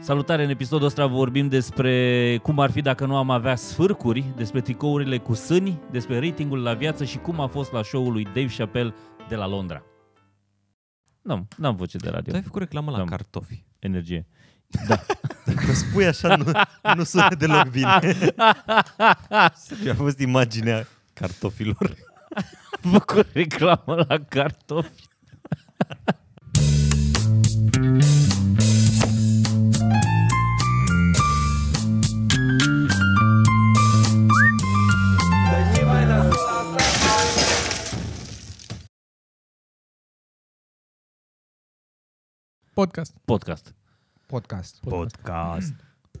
Salutare! În episodul ăsta vorbim despre cum ar fi dacă nu am avea sfârcuri, despre tricourile cu sâni, despre ratingul la viață și cum a fost la show-ul lui Dave Chappelle de la Londra. Nu, am n-am voce de radio. Tu ai făcut reclamă la N-am. cartofi. Energie. Da. Dacă spui așa, nu, nu sună deloc bine. Și a fost imaginea cartofilor. făcut reclamă la cartofi. Podcast. Podcast. Podcast. Podcast.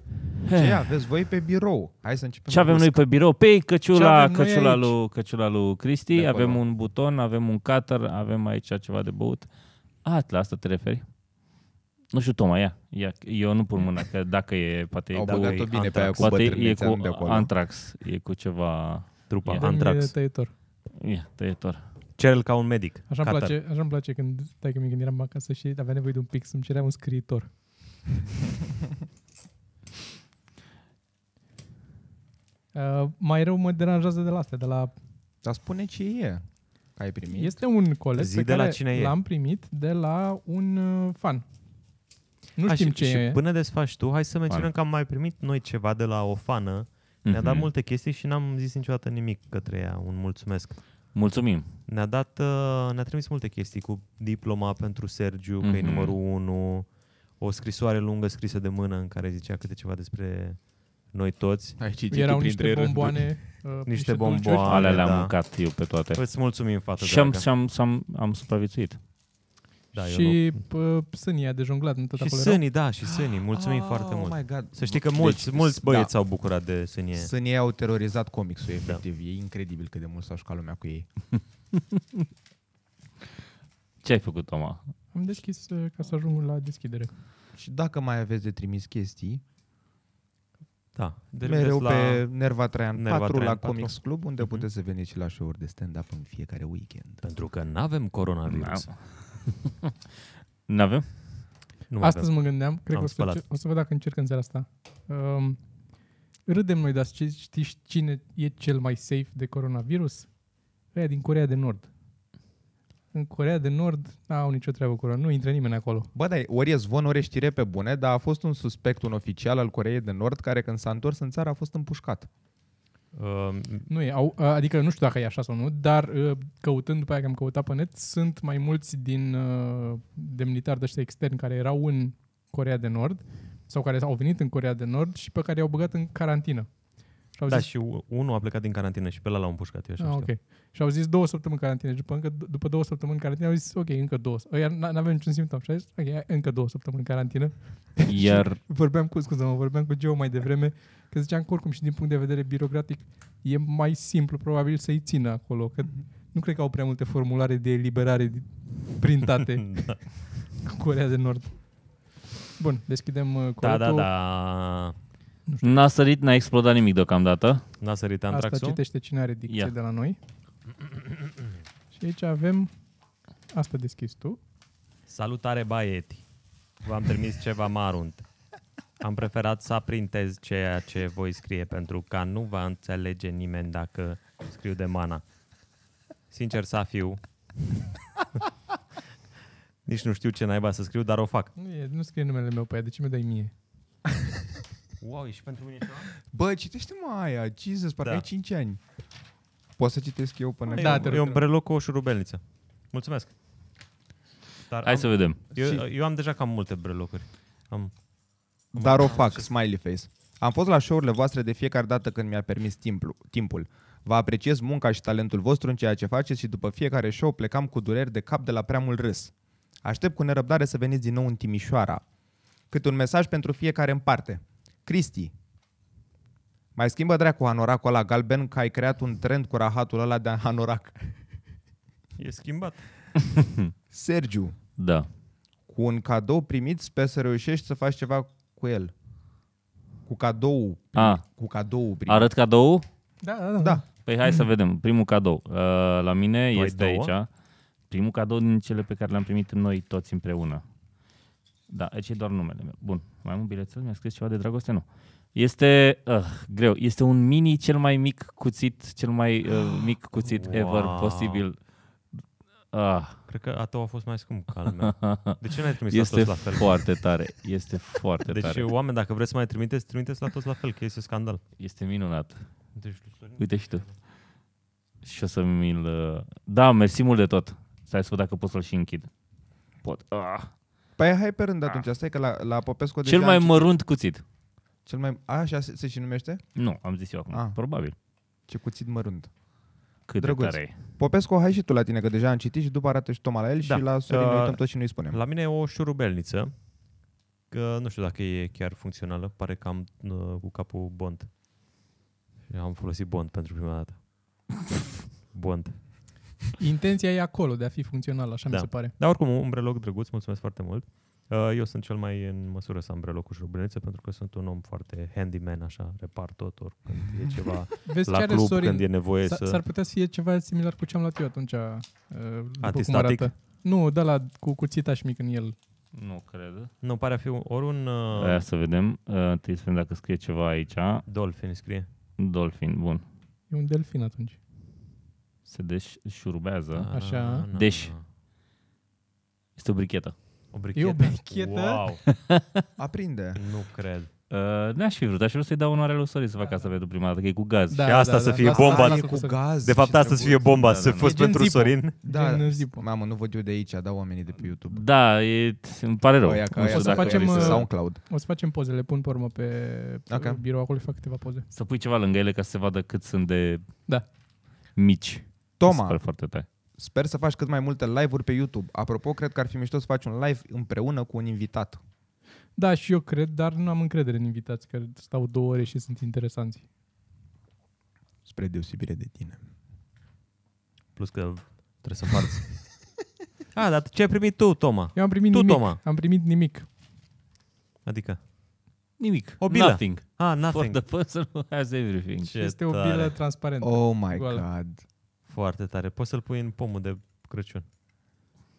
Ce aveți voi pe birou? Hai să începem. Ce avem noi pe birou? Pe păi, căciula, căciula lui, căciula lui Cristi, avem un buton, avem un cutter, avem aici ceva de băut. A, la asta te referi? Nu știu, Toma, ia. ia. Eu nu pun mâna, că dacă e, poate e, cu, bine pe aia cu poate e cu de acolo. antrax, e cu ceva... Trupa, e, antrax. E tăietor. E tăietor cer ca un medic. Așa îmi place, așa îmi place când, stai că când eram acasă și avea nevoie de un pix, mi cerea un scriitor. uh, mai rău mă deranjează de la astea, de la... Dar spune ce e ai primit. Este un colet Zi pe de care la cine e? l-am primit de la un uh, fan. Nu A, știm și, ce și e. până desfaci tu, hai să menționăm că am mai primit noi ceva de la o fană. Mm-hmm. Ne-a dat mhm. multe chestii și n-am zis niciodată nimic către ea. Un mulțumesc. Mulțumim! Ne-a dat, uh, ne-a trimis multe chestii cu diploma pentru Sergiu, mm-hmm. că e mhm. numărul 1, o scrisoare lungă scrisă de mână în care zicea câte ceva despre noi toți. Ai citit Erau niște bomboane. Uh, niște, niște bomboane, Alea le-am da. mâncat eu pe toate. Îți mulțumim, fată. Și am, și am, am, am supraviețuit. Da, și nu... sânii de jonglat. Tot și sânii, da, și sânii. Mulțumim ah, foarte oh mult. My God. Să știi că mulți, deci, mulți da. băieți da. au bucurat de sânii. Sânii au terorizat comicsul, da. efectiv. Da. E incredibil cât de mult s-a jucat lumea cu ei. Ce ai făcut, Toma? Am deschis uh, ca să ajung la deschidere. Și dacă mai aveți de trimis chestii, da, mereu la pe Nerva Traian Nerva 4 Traian la 4. Comics Club, unde uh-huh. puteți să veniți și la show-uri de stand-up în fiecare weekend. Pentru că nu avem coronavirus. No. nu avem? Nu Astăzi avem. mă gândeam, cred Am că o să, spălat. o să văd dacă încerc în seara asta. Um, râdem noi, dar știi cine e cel mai safe de coronavirus? Aia din Corea de Nord. În Corea de Nord n-au nicio treabă cu Nu intră nimeni acolo. Bă, dar ori e zvon, ori e știre pe bune, dar a fost un suspect, un oficial al Coreei de Nord, care când s-a întors în țară a fost împușcat. Uh, nu e, au, uh, adică nu știu dacă e așa sau nu, dar uh, căutând după aia că am căutat pe net, sunt mai mulți din demnitari de ăștia externi care erau în Corea de Nord sau care au venit în Corea de Nord și pe care i-au băgat în carantină. Și au da, zis... și unul a plecat din carantină și pe la l-au împușcat. Eu așa ah, știu. ok. Și au zis două săptămâni carantină. După, încă, după două săptămâni carantină au zis, ok, încă două. Iar n avem niciun simptom. Și a zis, ok, încă două săptămâni carantină. Iar... vorbeam cu, scuză mă vorbeam cu Joe mai devreme, că ziceam că oricum și din punct de vedere birocratic e mai simplu probabil să-i țină acolo. Că nu cred că au prea multe formulare de eliberare printate da. Corea de Nord. Bun, deschidem uh, Da, da, da. Nu N-a sărit, n-a explodat nimic deocamdată. N-a sărit antraxul. Asta citește cine are dicție yeah. de la noi. și aici avem... Asta deschis tu. Salutare, baieti! V-am trimis ceva marunt. Am preferat să printez ceea ce voi scrie, pentru că nu va înțelege nimeni dacă scriu de mana. Sincer să fiu. Nici nu știu ce naiba să scriu, dar o fac. Nu, e, nu scrie numele meu pe ea, de ce mi dai mie? Wow, e și pentru mine ceva? Bă, citește mă aia, Jesus, parcă da. ai 5 ani. Poți să citesc eu până... Da, e, e un breloc cu o șurubelniță. Mulțumesc. Dar Hai am, să vedem. Eu, eu am deja cam multe brelocuri. Am, am Dar am o fac, ce... smiley face. Am fost la show-urile voastre de fiecare dată când mi-a permis timpul. timpul. Vă apreciez munca și talentul vostru în ceea ce faceți și după fiecare show plecam cu dureri de cap de la prea mult râs. Aștept cu nerăbdare să veniți din nou în Timișoara. Cât un mesaj pentru fiecare în parte. Cristi, mai schimbă dracu hanoracul ăla galben că ai creat un trend cu rahatul ăla de hanorac. E schimbat. Sergiu. Da. Cu un cadou primit sper să reușești să faci ceva cu el. Cu cadou. A. Ah. Cu cadou primit. Arăt cadou? Da, da, da. da. Păi hai să vedem. Primul cadou uh, la mine Noi este două. aici. Primul cadou din cele pe care le-am primit noi toți împreună. Da, aici e doar numele meu. Bun, mai am un bilețel, mi-a scris ceva de dragoste, nu. Este uh, greu, este un mini cel mai mic cuțit, cel mai uh, mic cuțit wow. ever posibil. Uh. Cred că a tău a fost mai scump ca al meu. De ce n-ai trimis este la toți la fel? foarte tare. Este foarte deci, tare. Deci, oameni, dacă vreți să mai trimiteți, trimiteți la toți la fel, că este scandal. Este minunat. Deci, Uite și tu. Și o să mi-l... Uh, da, mersi mult de tot. Stai să văd dacă pot să-l și închid. Pot. Uh. Păi hai pe rând da. atunci, e că la, la Popescu... Cel mai mărunt cuțit. Cel mai... A, așa se, se și numește? Nu, am zis eu acum, A. Ah. probabil. Ce cuțit mărunt. Cât Drăguț. de tare Popescu, hai și tu la tine, că deja am citit și după arată și Toma la el da. și la Sorin uh, uităm tot și nu-i spunem. La mine e o șurubelniță, că nu știu dacă e chiar funcțională, pare că am uh, cu capul Bond. Am folosit Bond pentru prima dată. Bond. Intenția e acolo de a fi funcțional, așa da. mi se pare. Dar oricum, un breloc drăguț, mulțumesc foarte mult. Uh, eu sunt cel mai în măsură să am breloc cu șurublețe pentru că sunt un om foarte handyman, așa, repar tot oricând e ceva Vezi la club, Sorin, când e nevoie s-ar să... S-ar putea să fie ceva similar cu ce am luat eu atunci. Uh, Antistatic? Nu, da la cu și mic în el. Nu cred. Nu, pare a fi ori un... Uh... Aia să vedem. Uh, trebuie să vedem dacă scrie ceva aici. Dolphin scrie. Dolphin, bun. E un delfin atunci se deșurubează. Ah, Așa. Deș. Este o brichetă. O brichetă? E o brichetă? Wow. Aprinde. Nu cred. Uh, n-aș fi vrut, aș vrea să-i dau onoarea lui Sorin să fac da, asta da. pentru prima dată, că e cu gaz. Da, și da, asta da, să fie da, bomba. Da, cu gaz. De fapt, deci asta să fie bomba, da, să da, fost pentru zipo. Sorin. Da, zipo. mamă, nu văd eu de aici, dau oamenii de pe mm, YouTube. Da, e, îmi pare rău. Aia, aia, o, să facem, SoundCloud. o să facem poze, le pun pe urmă pe okay. birou acolo fac câteva poze. Să pui ceva lângă ele ca să se vadă cât sunt de da. mici. Toma, sper, foarte tare. sper să faci cât mai multe live-uri pe YouTube. Apropo, cred că ar fi mișto să faci un live împreună cu un invitat. Da, și eu cred, dar nu am încredere în invitați, că stau două ore și sunt interesanți. Spre deosebire de tine. Plus că trebuie să parți. A, ah, dar ce ai primit tu, Toma? Eu am primit tu, nimic. Toma. Am primit nimic. Adică? Nimic. O bilă. Nothing. Ah, nothing. For the person who has everything. Ce este tare. o bilă transparentă. Oh my goală. god. Foarte tare. Poți să-l pui în pomul de Crăciun.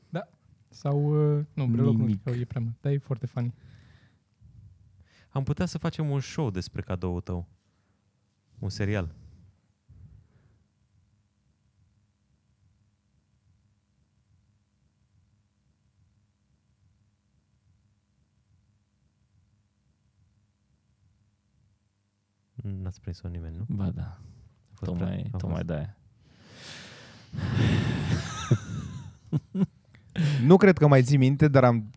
Da. Sau, uh, nu, breloc nu, nu, e prea mult. Dar e foarte funny. Am putea să facem un show despre cadoul tău. Un serial. N-ați prins-o nimeni, nu? Ba da. Tocmai, tocmai de-aia nu cred că mai ții minte, dar am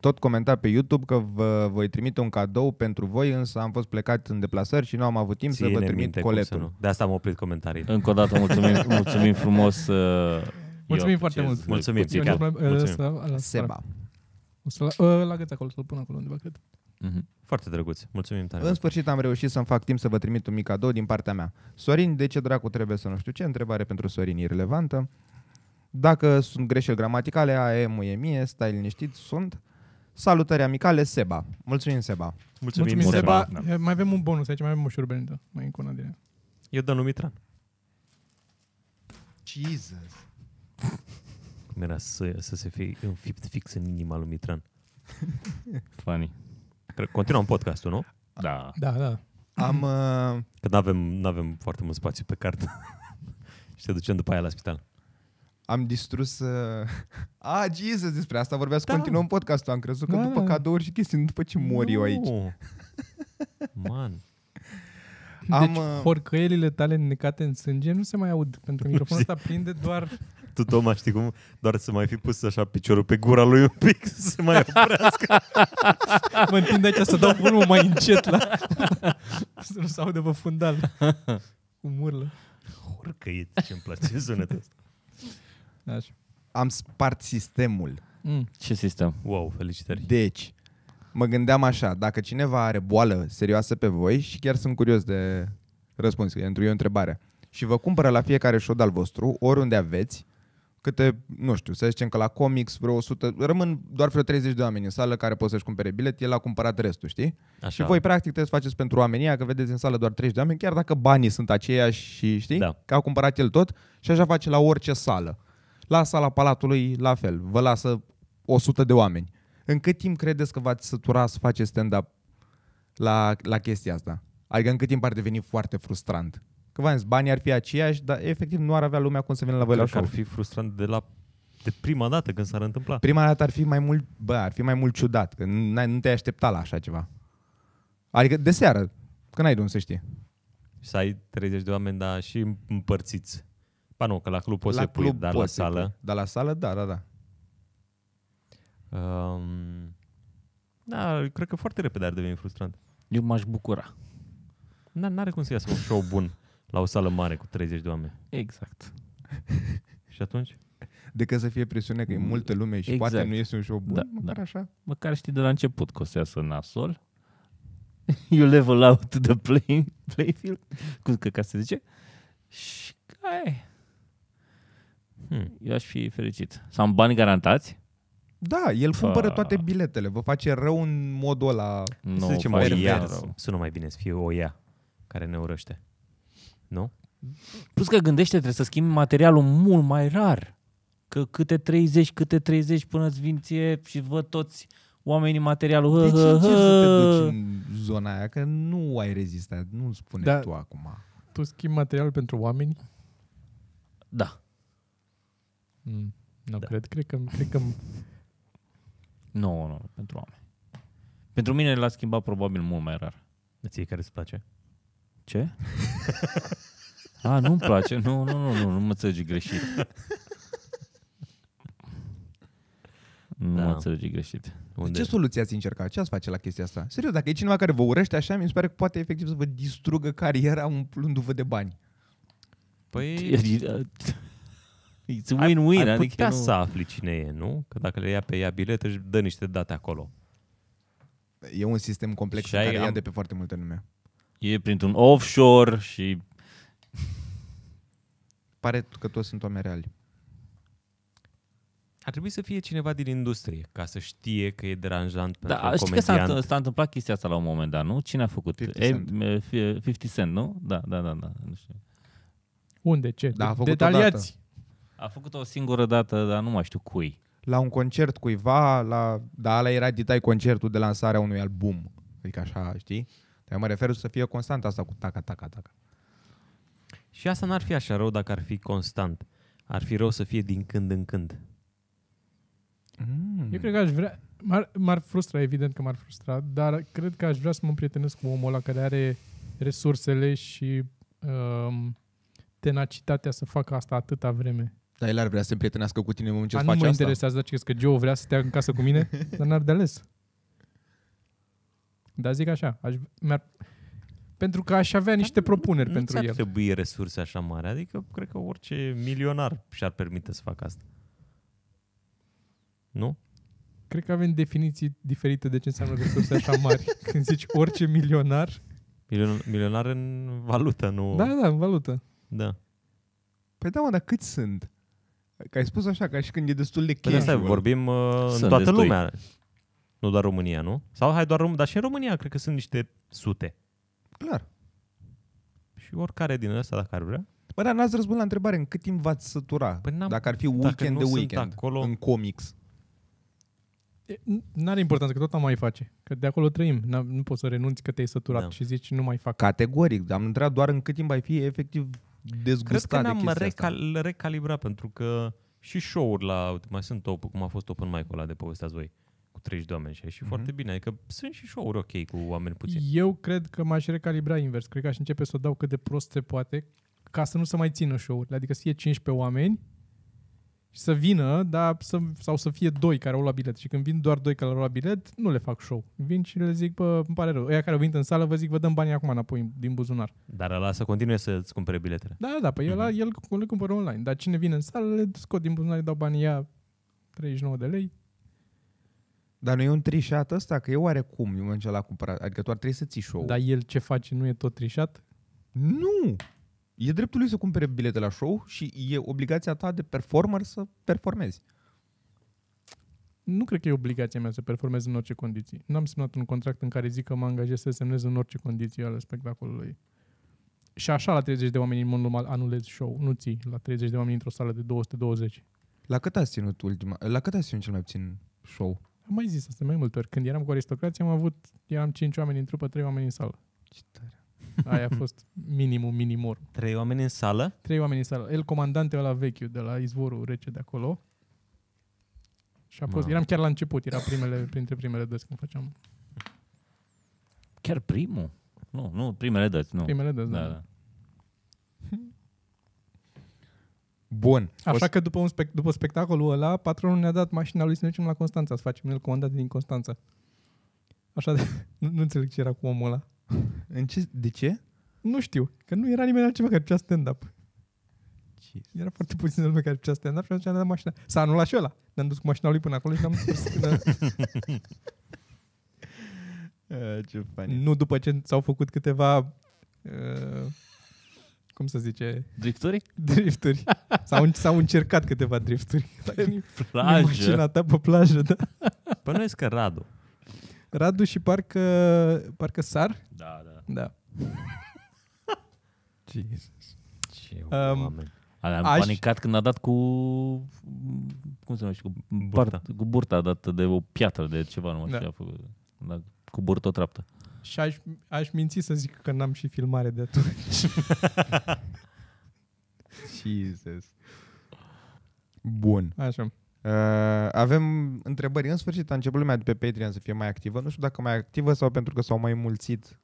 tot comentat pe YouTube că vă voi trimite un cadou pentru voi, însă am fost plecat în deplasări și nu am avut timp Ține să vă trimit minte, coletul. De asta am oprit comentarii. Încă o dată mulțumim, mulțumim frumos. Uh, mulțumim eu, foarte mult. Mulțumim, mulțumim, mulțumim. Seba. O să la, la acolo, să-l pun acolo undeva, cred. Mm-hmm. Foarte drăguț. Mulțumim tare. În sfârșit am reușit să-mi fac timp să vă trimit un mic cadou din partea mea. Sorin, de ce dracu trebuie să nu știu ce? Întrebare pentru Sorin irrelevantă. Dacă sunt greșeli gramaticale, a e muie mie, stai liniștit, sunt. Salutări amicale, Seba. Mulțumim, Seba. Mulțumim, Mulțumim Seba. Seba. Da. Mai avem un bonus aici, mai avem o șurbenită. Mai încă una din ea. Eu dă Mitran. Jesus. Cum era să, să se fie înfipt fix în inima lui Mitran. Funny. Continuăm podcastul, nu? Da. Da, da. Am... Uh... Că nu avem foarte mult spațiu pe carte. și te ducem după aia la spital. Am distrus... Uh... Ah, Jesus, despre asta vorbeați. Da. Continuăm podcastul. Am crezut că da. după da. cadouri și chestii, nu după ce mori eu aici. Man. Deci, am, uh, horcăielile tale necate în sânge nu se mai aud, pentru că microfonul ăsta prinde doar tu, Toma, știi cum? Doar să mai fi pus așa piciorul pe gura lui un pic să se mai oprească. mă întind aici să dau volumul mai încet la... să nu se aude pe fundal. Cum urlă. Urcăit, ce-mi place sunetul ăsta. Așa. Am spart sistemul. Mm. Ce sistem? Wow, felicitări. Deci, mă gândeam așa, dacă cineva are boală serioasă pe voi și chiar sunt curios de răspuns, pentru e întrebare, și vă cumpără la fiecare show al vostru, oriunde aveți, câte, nu știu, să zicem că la comics vreo 100, rămân doar vreo 30 de oameni în sală care pot să-și cumpere bilet, el a cumpărat restul, știi? Așa. Și voi practic trebuie să faceți pentru oamenii că vedeți în sală doar 30 de oameni, chiar dacă banii sunt aceiași și știi, da. că a cumpărat el tot și așa face la orice sală. La sala Palatului, la fel, vă lasă 100 de oameni. În cât timp credeți că v-ați sătura să faceți stand-up la, la chestia asta? Adică în cât timp ar deveni foarte frustrant? Că v-am zis, banii ar fi aceiași, dar efectiv nu ar avea lumea cum să vină la voi Cred la show. ar fi frustrant de la de prima dată când s-ar întâmpla. Prima dată ar fi mai mult, bă, ar fi mai mult ciudat, că nu te-ai aștepta la așa ceva. Adică de seară, că n-ai de unde să știi. Să ai 30 de oameni, dar și împărțiți. Ba nu, că la club poți să club pui, dar la sală. Pui. Dar la sală, da, da, da. Um, da, cred că foarte repede ar deveni frustrant. Eu m-aș bucura. N-are cum să iasă un show bun. La o sală mare cu 30 de oameni. Exact. și atunci? Decât să fie presiune că e multă lume și exact. poate nu este un show bun, da, măcar da. așa. Măcar știi de la început că o să iasă nasol. you level out the play, playfield, cum că ca se zice. Și ai. Hmm. Eu aș fi fericit. Să am bani garantați? Da, el cumpără toate biletele. Vă face rău în modul ăla, no, să zicem, pervers. nu mai bine să fie o ea care ne urăște nu? Plus că gândește, trebuie să schimbi materialul mult mai rar. Că câte 30, câte 30 până îți vin ție și văd toți oamenii materialul. De ce încerci să te duci în zona aia? Că nu ai rezistat, nu spune da, tu acum. Tu schimbi material pentru oameni? Da. Mm, nu da. cred, cred că... Cred că... nu, nu, pentru oameni. Pentru mine l-a schimbat probabil mult mai rar. De ție care îți place? Ce? A, nu-mi place. Nu, nu, nu, nu, nu mă înțelegi greșit. Nu da. mă înțelegi greșit. Unde? Ce soluție ați încercat? Ce ați face la chestia asta? Serios, dacă e cineva care vă urăște așa, mi se pare că poate efectiv să vă distrugă cariera umplându-vă de bani. Păi... It's win-win. Ai, ai adică putea nu... să afli cine e, nu? Că dacă le ia pe ea bilet, își dă niște date acolo. E un sistem complex și care am... ia de pe foarte multe nume e printr-un offshore și... Pare că toți sunt oameni reali. Ar trebui să fie cineva din industrie ca să știe că e deranjant da, pentru știi comediant. că s-a, s-a, întâmplat chestia asta la un moment dat, nu? Cine a făcut? 50 Cent, e, eh, 50 eh, cent nu? Da, da, da. da. Nu știu. Unde? Ce? Da, a făcut Detaliați! A făcut o singură dată, dar nu mai știu cui. La un concert cuiva, la... dar ăla era ditai concertul de lansarea unui album. Adică așa, știi? Eu mă refer să fie constant asta cu taca, taca, taca. Și asta n-ar fi așa rău dacă ar fi constant. Ar fi rău să fie din când în când. Mm. Eu cred că aș vrea... M-ar, m-ar frustra, evident că m-ar frustra, dar cred că aș vrea să mă prietenesc cu omul ăla care are resursele și um, tenacitatea să facă asta atâta vreme. Dar el ar vrea să se împrietenească cu tine în momentul ce face asta? Nu mă interesează, dar că Joe vrea să stea în casă cu mine, dar n-ar de ales. Dar zic așa, aș, mi-ar, pentru că aș avea niște propuneri nu mm, pentru el. Nu trebui resurse așa mari, adică cred că orice milionar și-ar permite să facă asta. Nu? Cred că avem definiții diferite de ce înseamnă resurse așa mari. Când zici orice milionar... Milion, milionar în valută, nu... Da, da, în valută. Da. Păi da, mă, dar cât sunt? Că ai spus așa, ca și când e destul de păi da, casual. Păi vorbim uh, în toată destui. lumea. Nu doar România, nu? Sau hai doar România, dar și în România cred că sunt niște sute. Clar. Și oricare din ăsta, dacă ar vrea. Păi dar n-ați răspuns la întrebare, în cât timp v-ați sătura? Păi dacă ar fi weekend de weekend, acolo... în comics. N-are importanță, că tot am mai face. Că de acolo trăim. nu poți să renunți că te-ai săturat da. și zici nu mai fac. Categoric. Am întrebat doar în cât timp ai fi efectiv dezgustat Cred că ne-am recal- recalibrat, pentru că și show-uri la... Mai sunt top, cum a fost open mic-ul de povestea voi cu 30 de oameni și mm-hmm. foarte bine. Adică sunt și show-uri ok cu oameni puțini. Eu cred că m-aș recalibra invers. Cred că aș începe să o dau cât de prost se poate ca să nu se mai țină show-urile. Adică să fie 15 oameni și să vină, dar să, sau să fie doi care au luat bilet. Și când vin doar doi care au luat bilet, nu le fac show. Vin și le zic, bă, îmi pare rău. Ăia care au venit în sală, vă zic, vă dăm banii acum înapoi din buzunar. Dar ăla să continue să-ți cumpere biletele. Da, da, da păi el, huh el, el le cumpără online. Dar cine vine în sală, le scot din buzunar, îi dau banii ea 39 de lei, dar nu e un trișat ăsta? Că e oarecum în momentul ăla a cumpărat. Adică tu ar trebui să ții show Dar el ce face nu e tot trișat? Nu! E dreptul lui să cumpere bilete la show și e obligația ta de performer să performezi. Nu cred că e obligația mea să performez în orice condiții. N-am semnat un contract în care zic că mă angajez să semnez în orice condiții ale spectacolului. Și așa la 30 de oameni în mod normal anulez show, nu ții la 30 de oameni într-o sală de 220. La cât ați ținut ultima? La cât ați ținut cel mai puțin show? Am mai zis asta mai multe ori. Când eram cu aristocrații am avut, eram cinci oameni în trupă, trei oameni în sală. Ce tare. Aia a fost minimum, minimor. Trei oameni în sală? Trei oameni în sală. El comandante la vechiu de la izvorul rece de acolo. Și a fost, eram chiar la început, era primele, printre primele dăți când făceam. Chiar primul? Nu, nu, primele dăți, nu. Primele dăți, da. da. da. Bun. Așa o... că după, un spect- după spectacolul ăla, patronul ne-a dat mașina lui să ne ducem la Constanța, să facem el comandat din Constanța. Așa de... Nu, nu înțeleg ce era cu omul ăla. În ce? De ce? Nu știu. Că nu era nimeni altceva care putea stand-up. Ce? Era foarte puțin lume care putea stand-up și atunci ne-a dat mașina. S-a anulat și ăla. Ne-am dus cu mașina lui până acolo și n-am dus până... ce funny. Nu după ce s-au făcut câteva uh, cum să zice? Drifturi? Drifturi. S-au, s-au încercat câteva drifturi. Pe plajă. Mașina ta pe plajă, da. Păi nu că Radu. Radu și parcă, parcă Sar? Da, da. Da. Jesus. Ce um, oameni. Alea, am aș... panicat când a dat cu... Cum se numește? Cu burta. Part, cu burta a dat de o piatră, de ceva, nu mai da. știu. A făcut. Da, cu burtă o treaptă. Și aș, aș minți să zic că n-am și filmare de atunci. Jesus. Bun. Așa. Uh, avem întrebări. În sfârșit a început lumea de pe Patreon să fie mai activă. Nu știu dacă mai activă sau pentru că s-au mai mulțit.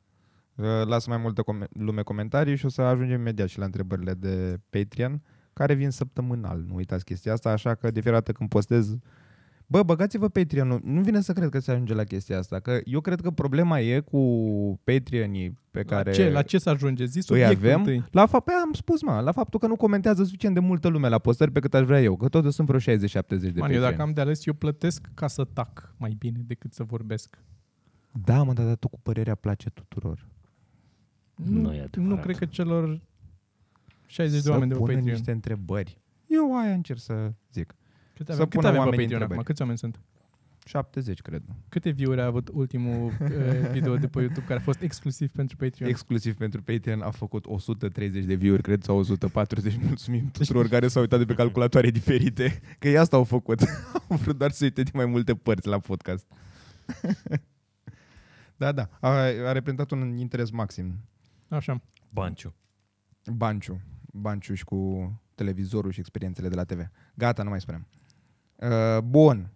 Uh, lasă mai multă com- lume comentarii și o să ajungem imediat și la întrebările de Patreon, care vin săptămânal. Nu uitați chestia asta, așa că de fiecare dată când postez Bă, băgați-vă patreon Nu vine să cred că se ajunge la chestia asta, că eu cred că problema e cu patreon pe care... La ce, la ce să ajunge? Zi îi avem. La La fapt, păi am spus, mă, la faptul că nu comentează suficient de multă lume la postări pe cât aș vrea eu, că totuși sunt vreo 60-70 de Man, eu dacă am de ales, eu plătesc ca să tac mai bine decât să vorbesc. Da, mă, dar tu cu părerea place tuturor. Nu, nu, e nu cred că celor 60 de oameni de pe Patreon. niște întrebări. Eu aia încerc să zic. Cât avem, să cât avem pe Patreon acum? Câți oameni sunt? 70, cred. Câte view-uri a avut ultimul uh, video de pe YouTube care a fost exclusiv pentru Patreon? Exclusiv pentru Patreon a făcut 130 de view-uri, cred, sau 140. Mulțumim deci- tuturor care s-au uitat de pe calculatoare diferite, că ei asta au făcut. au vrut doar să uite de mai multe părți la podcast. da, da, a, a reprezentat un interes maxim. Așa. Banciu. Banciu. Banciu și cu televizorul și experiențele de la TV. Gata, nu mai spunem. Uh, bun.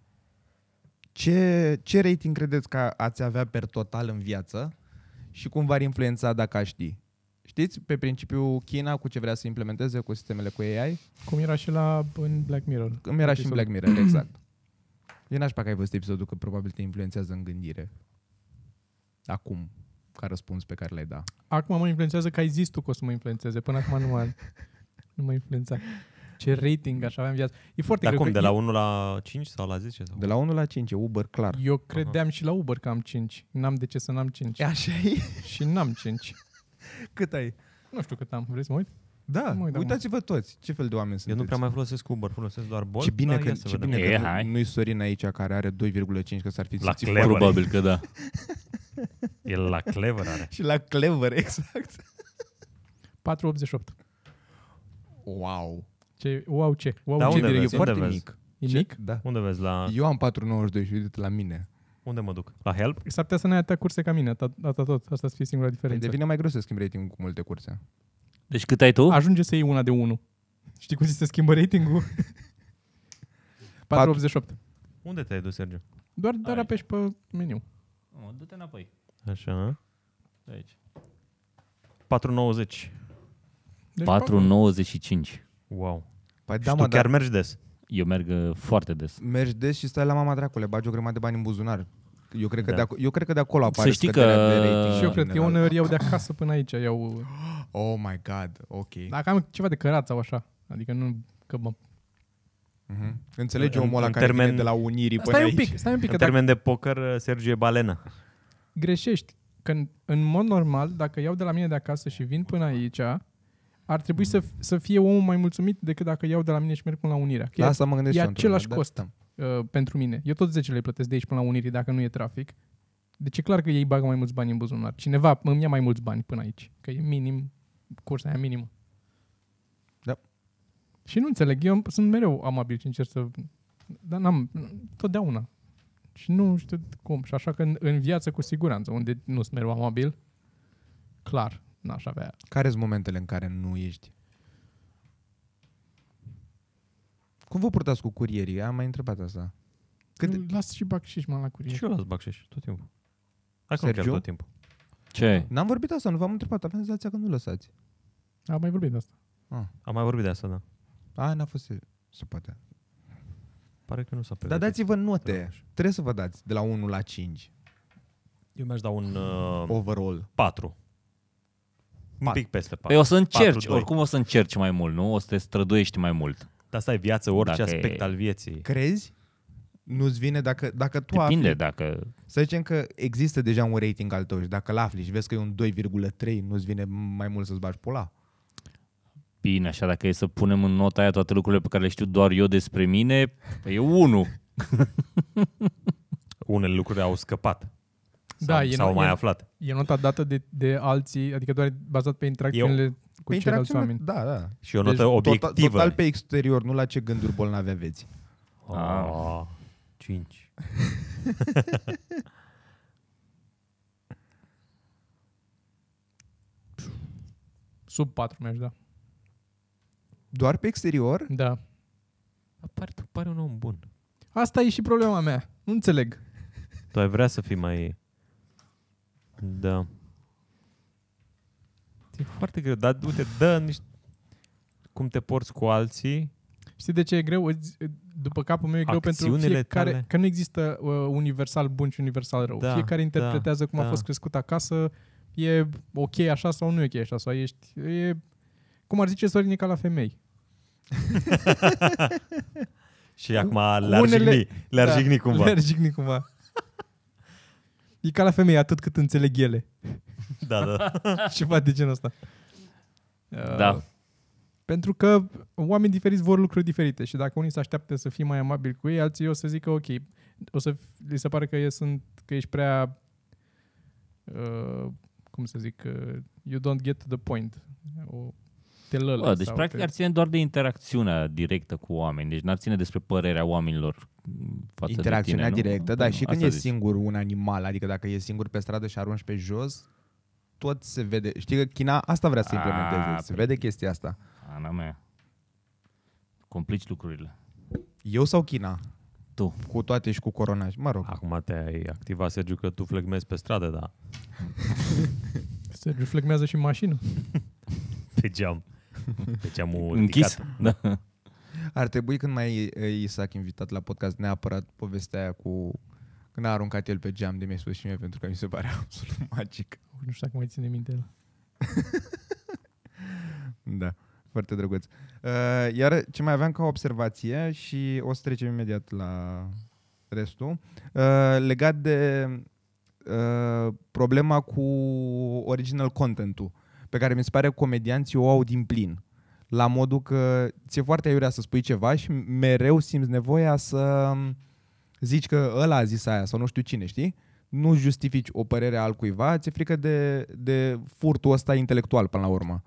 Ce, ce rating credeți că ați avea per total în viață și cum v-ar influența dacă aș ști? Știți, pe principiu China cu ce vrea să implementeze cu sistemele cu AI? Cum era și la în Black Mirror. Cum era și în Black Mirror, exact. Eu n-aș că ai văzut episodul, că probabil te influențează în gândire. Acum, ca răspuns pe care l-ai da. Acum mă influențează că ai zis tu că o să mă influențeze. Până acum nu mă, nu m influența. Ce rating aș avea în viață. E foarte Dar greu. cum, de la e... 1 la 5 sau la 10? Sau? De la 1 la 5, Uber clar. Eu credeam uh-huh. și la Uber că am 5. N-am de ce să n-am 5. E așa e? Și n-am 5. cât ai? Nu știu cât am. Vrei să mă uit? Da, mă uit, uitați-vă mă. toți ce fel de oameni sunt. Eu nu prea mai folosesc Uber, folosesc doar Bolt. Ce bine da, că, ce bine e, că hai. nu-i Sorin aici care are 2,5 că s-ar fi la clever. Probabil că da. e la clever are. Și la clever, exact. 4,88. Wow. Ce, wow, ce? Wow, da, ce unde vezi? E foarte unde vezi? mic. E ce? mic? Da. Unde vezi la... Eu am 4,92 și uite la mine. Unde mă duc? La help? S-ar putea să ne ai atâtea curse ca mine, atâta tot. Asta să fie singura păi diferență. Păi devine mai greu să schimbi rating cu multe curse. Deci cât ai tu? Ajunge să iei una de 1. Știi cum zice să schimbă ratingul? 488. Unde te-ai dus, Sergio? Doar, doar apeși pe meniu. Oh, du-te înapoi. Așa. Aici. 490. Deci 495. Wow. Păi și da, mă, tu chiar dar... mergi des. Eu merg uh, foarte des. Mergi des și stai la mama dracule, bagi o grămadă de bani în buzunar. Eu cred că, da. de, acolo, eu cred că de acolo apare Să știi că... de Și eu cred că eu uneori iau de acasă până aici. Iau... Oh my god, ok. Dacă am ceva de cărat sau așa. Adică nu că mă Mm-hmm. Înțelegi în, omul ăla în care termen... vine de la Unirii până stai un pic, aici. Stai un pic, în dacă... termen de poker, uh, Sergiu e balena. Greșești. Că în, în mod normal, dacă iau de la mine de acasă și vin până aici, ar trebui să, să fie omul mai mulțumit decât dacă iau de la mine și merg până la Unirea. Că la da, asta mă gândesc e același da, cost da. Uh, pentru mine. Eu tot 10 lei plătesc de aici până la Unirii dacă nu e trafic. Deci e clar că ei bagă mai mulți bani în buzunar. Cineva îmi ia mai mulți bani până aici. Că e minim, cursa aia minimă. Da. Și nu înțeleg. Eu sunt mereu amabil și încerc să... Dar n-am... Totdeauna. Și nu știu cum. Și așa că în, în viață, cu siguranță, unde nu sunt mereu amabil, clar, n-aș avea. Care sunt momentele în care nu ești? Cum vă purtați cu curierii? Am mai întrebat asta. Cât... las și bacșiș, mă, la curier. Și eu las bacșiș, tot timpul. Hai Sergio? chiar tot timpul. Ce? N-am vorbit asta, nu v-am întrebat. Aveți senzația că nu lăsați. Am mai vorbit de asta. Ah. Am mai vorbit de asta, da. A, n-a fost se poate. Pare că nu s-a pregătit. Dar dați-vă note. Trebuie. Trebuie să vă dați de la 1 la 5. Eu mi-aș da un... Uh, Overall. 4 un pic peste 4. Păi o să încerci, 4, oricum o să încerci mai mult, nu? O să te străduiești mai mult. Dar asta e viață, orice dacă aspect e... al vieții. Crezi? Nu-ți vine dacă, dacă tu Depinde afli, dacă... Să zicem că există deja un rating al tău și dacă l-afli și vezi că e un 2,3, nu-ți vine mai mult să-ți bagi pola? Bine, așa, dacă e să punem în nota aia toate lucrurile pe care le știu doar eu despre mine, e 1. Unele lucruri au scăpat. Da, sau, e, sau mai e, aflat. E nota dată de, de alții, adică doar bazat pe interacțiunile Eu, cu pe ceilalți oameni. Da, da. Și o notă deci, obiectivă. Total, total pe exterior, nu la ce gânduri bolnave aveți. Ah, cinci. Sub 4 mi-aș da. Doar pe exterior? Da. Apar, pare un om bun. Asta e și problema mea. Nu înțeleg. Tu ai vrea să fii mai da. E foarte greu, dar du-te, dă niște... cum te porți cu alții. Știi de ce e greu? După capul meu e greu pentru fiecare, tale. că nu există uh, universal bun și universal rău. Da, fiecare da, interpretează da, cum da. a fost crescut acasă, e ok așa sau nu e ok așa, sau ești... E, cum ar zice Sorin, ca la femei. și acum le-ar jigni, le-ar da, jigni cumva. Le-ar jigni cumva. E ca la femei, atât cât înțeleg ele. Da, da. fac de genul ăsta. Da. Uh, pentru că oameni diferiți vor lucruri diferite și dacă unii se așteaptă să fii mai amabil cu ei, alții o să zică ok, o să li se pare că, e, sunt, că ești prea, uh, cum să zic, uh, you don't get to the point. O, te lălă, deci practic te... ar ține doar de interacțiunea directă cu oameni, deci n-ar ține despre părerea oamenilor față Interacțiunea de tine, directă, da, păi nu? da, și când e zici. singur un animal, adică dacă e singur pe stradă și arunci pe jos, tot se vede. Știi că China asta vrea să implementeze, se păi vede chestia asta. Ana mea. Complici lucrurile. Eu sau China? Tu. Cu toate și cu corona. Mă rog. Acum te-ai activat, Sergiu, că tu flegmezi pe stradă, da. Sergiu flegmează și mașină. Pe geam. Pe geamul Închis? Ridicat. Da. Ar trebui când mai e Isaac invitat la podcast neapărat povestea aia cu când a aruncat el pe geam de mi-a spus și mie pentru că mi se pare absolut magic. Nu știu dacă mai ține minte el. da, foarte drăguț. Uh, iar ce mai aveam ca observație și o să trecem imediat la restul, uh, legat de uh, problema cu original content-ul, pe care mi se pare comedianții o au din plin la modul că ți-e foarte aiurea să spui ceva și mereu simți nevoia să mm, zici că ăla a zis aia sau nu știu cine, știi? Nu justifici o părere a cuiva, ți-e frică de, de furtul ăsta intelectual până la urmă.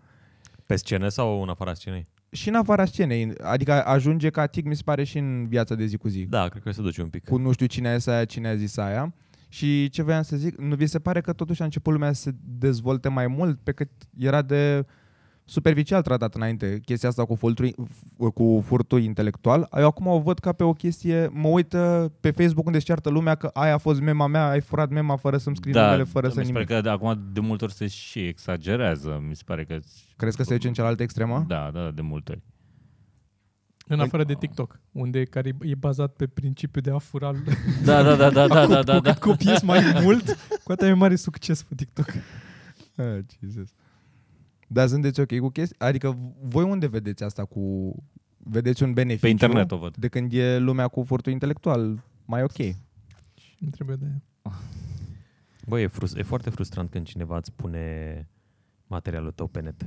Pe scenă sau în afara scenei? Și în afara scenei, adică ajunge ca tic, mi se pare, și în viața de zi cu zi. Da, cred că se duce un pic. Cu nu știu cine a zis aia, cine a zis aia. Și ce voiam să zic, nu vi se pare că totuși a început lumea să se dezvolte mai mult pe cât era de superficial tratat înainte chestia asta cu, furtul, cu furtul intelectual. Eu acum o văd ca pe o chestie, mă uit pe Facebook unde se ceartă lumea că aia a fost mema mea, ai furat mema fără să-mi scrii da, numele, fără da, să nimic. Mi se pare că acum de multe ori se și exagerează, mi se pare că... Crezi că se duce în cealaltă extremă? Da, da, da de multe ori. În păi- afară de TikTok, unde care e bazat pe principiul de a fura Da, da, da, da, da, da, da. Cu da. copiezi mai mult, cu atât mai mare succes pe TikTok. Ah, Jesus. Dar sunteți ok cu chestia? Adică voi unde vedeți asta cu... Vedeți un beneficiu? Pe internet o văd. De când e lumea cu furtul intelectual mai ok. Nu trebuie de Băi, e, frust- e foarte frustrant când cineva îți pune materialul tău pe net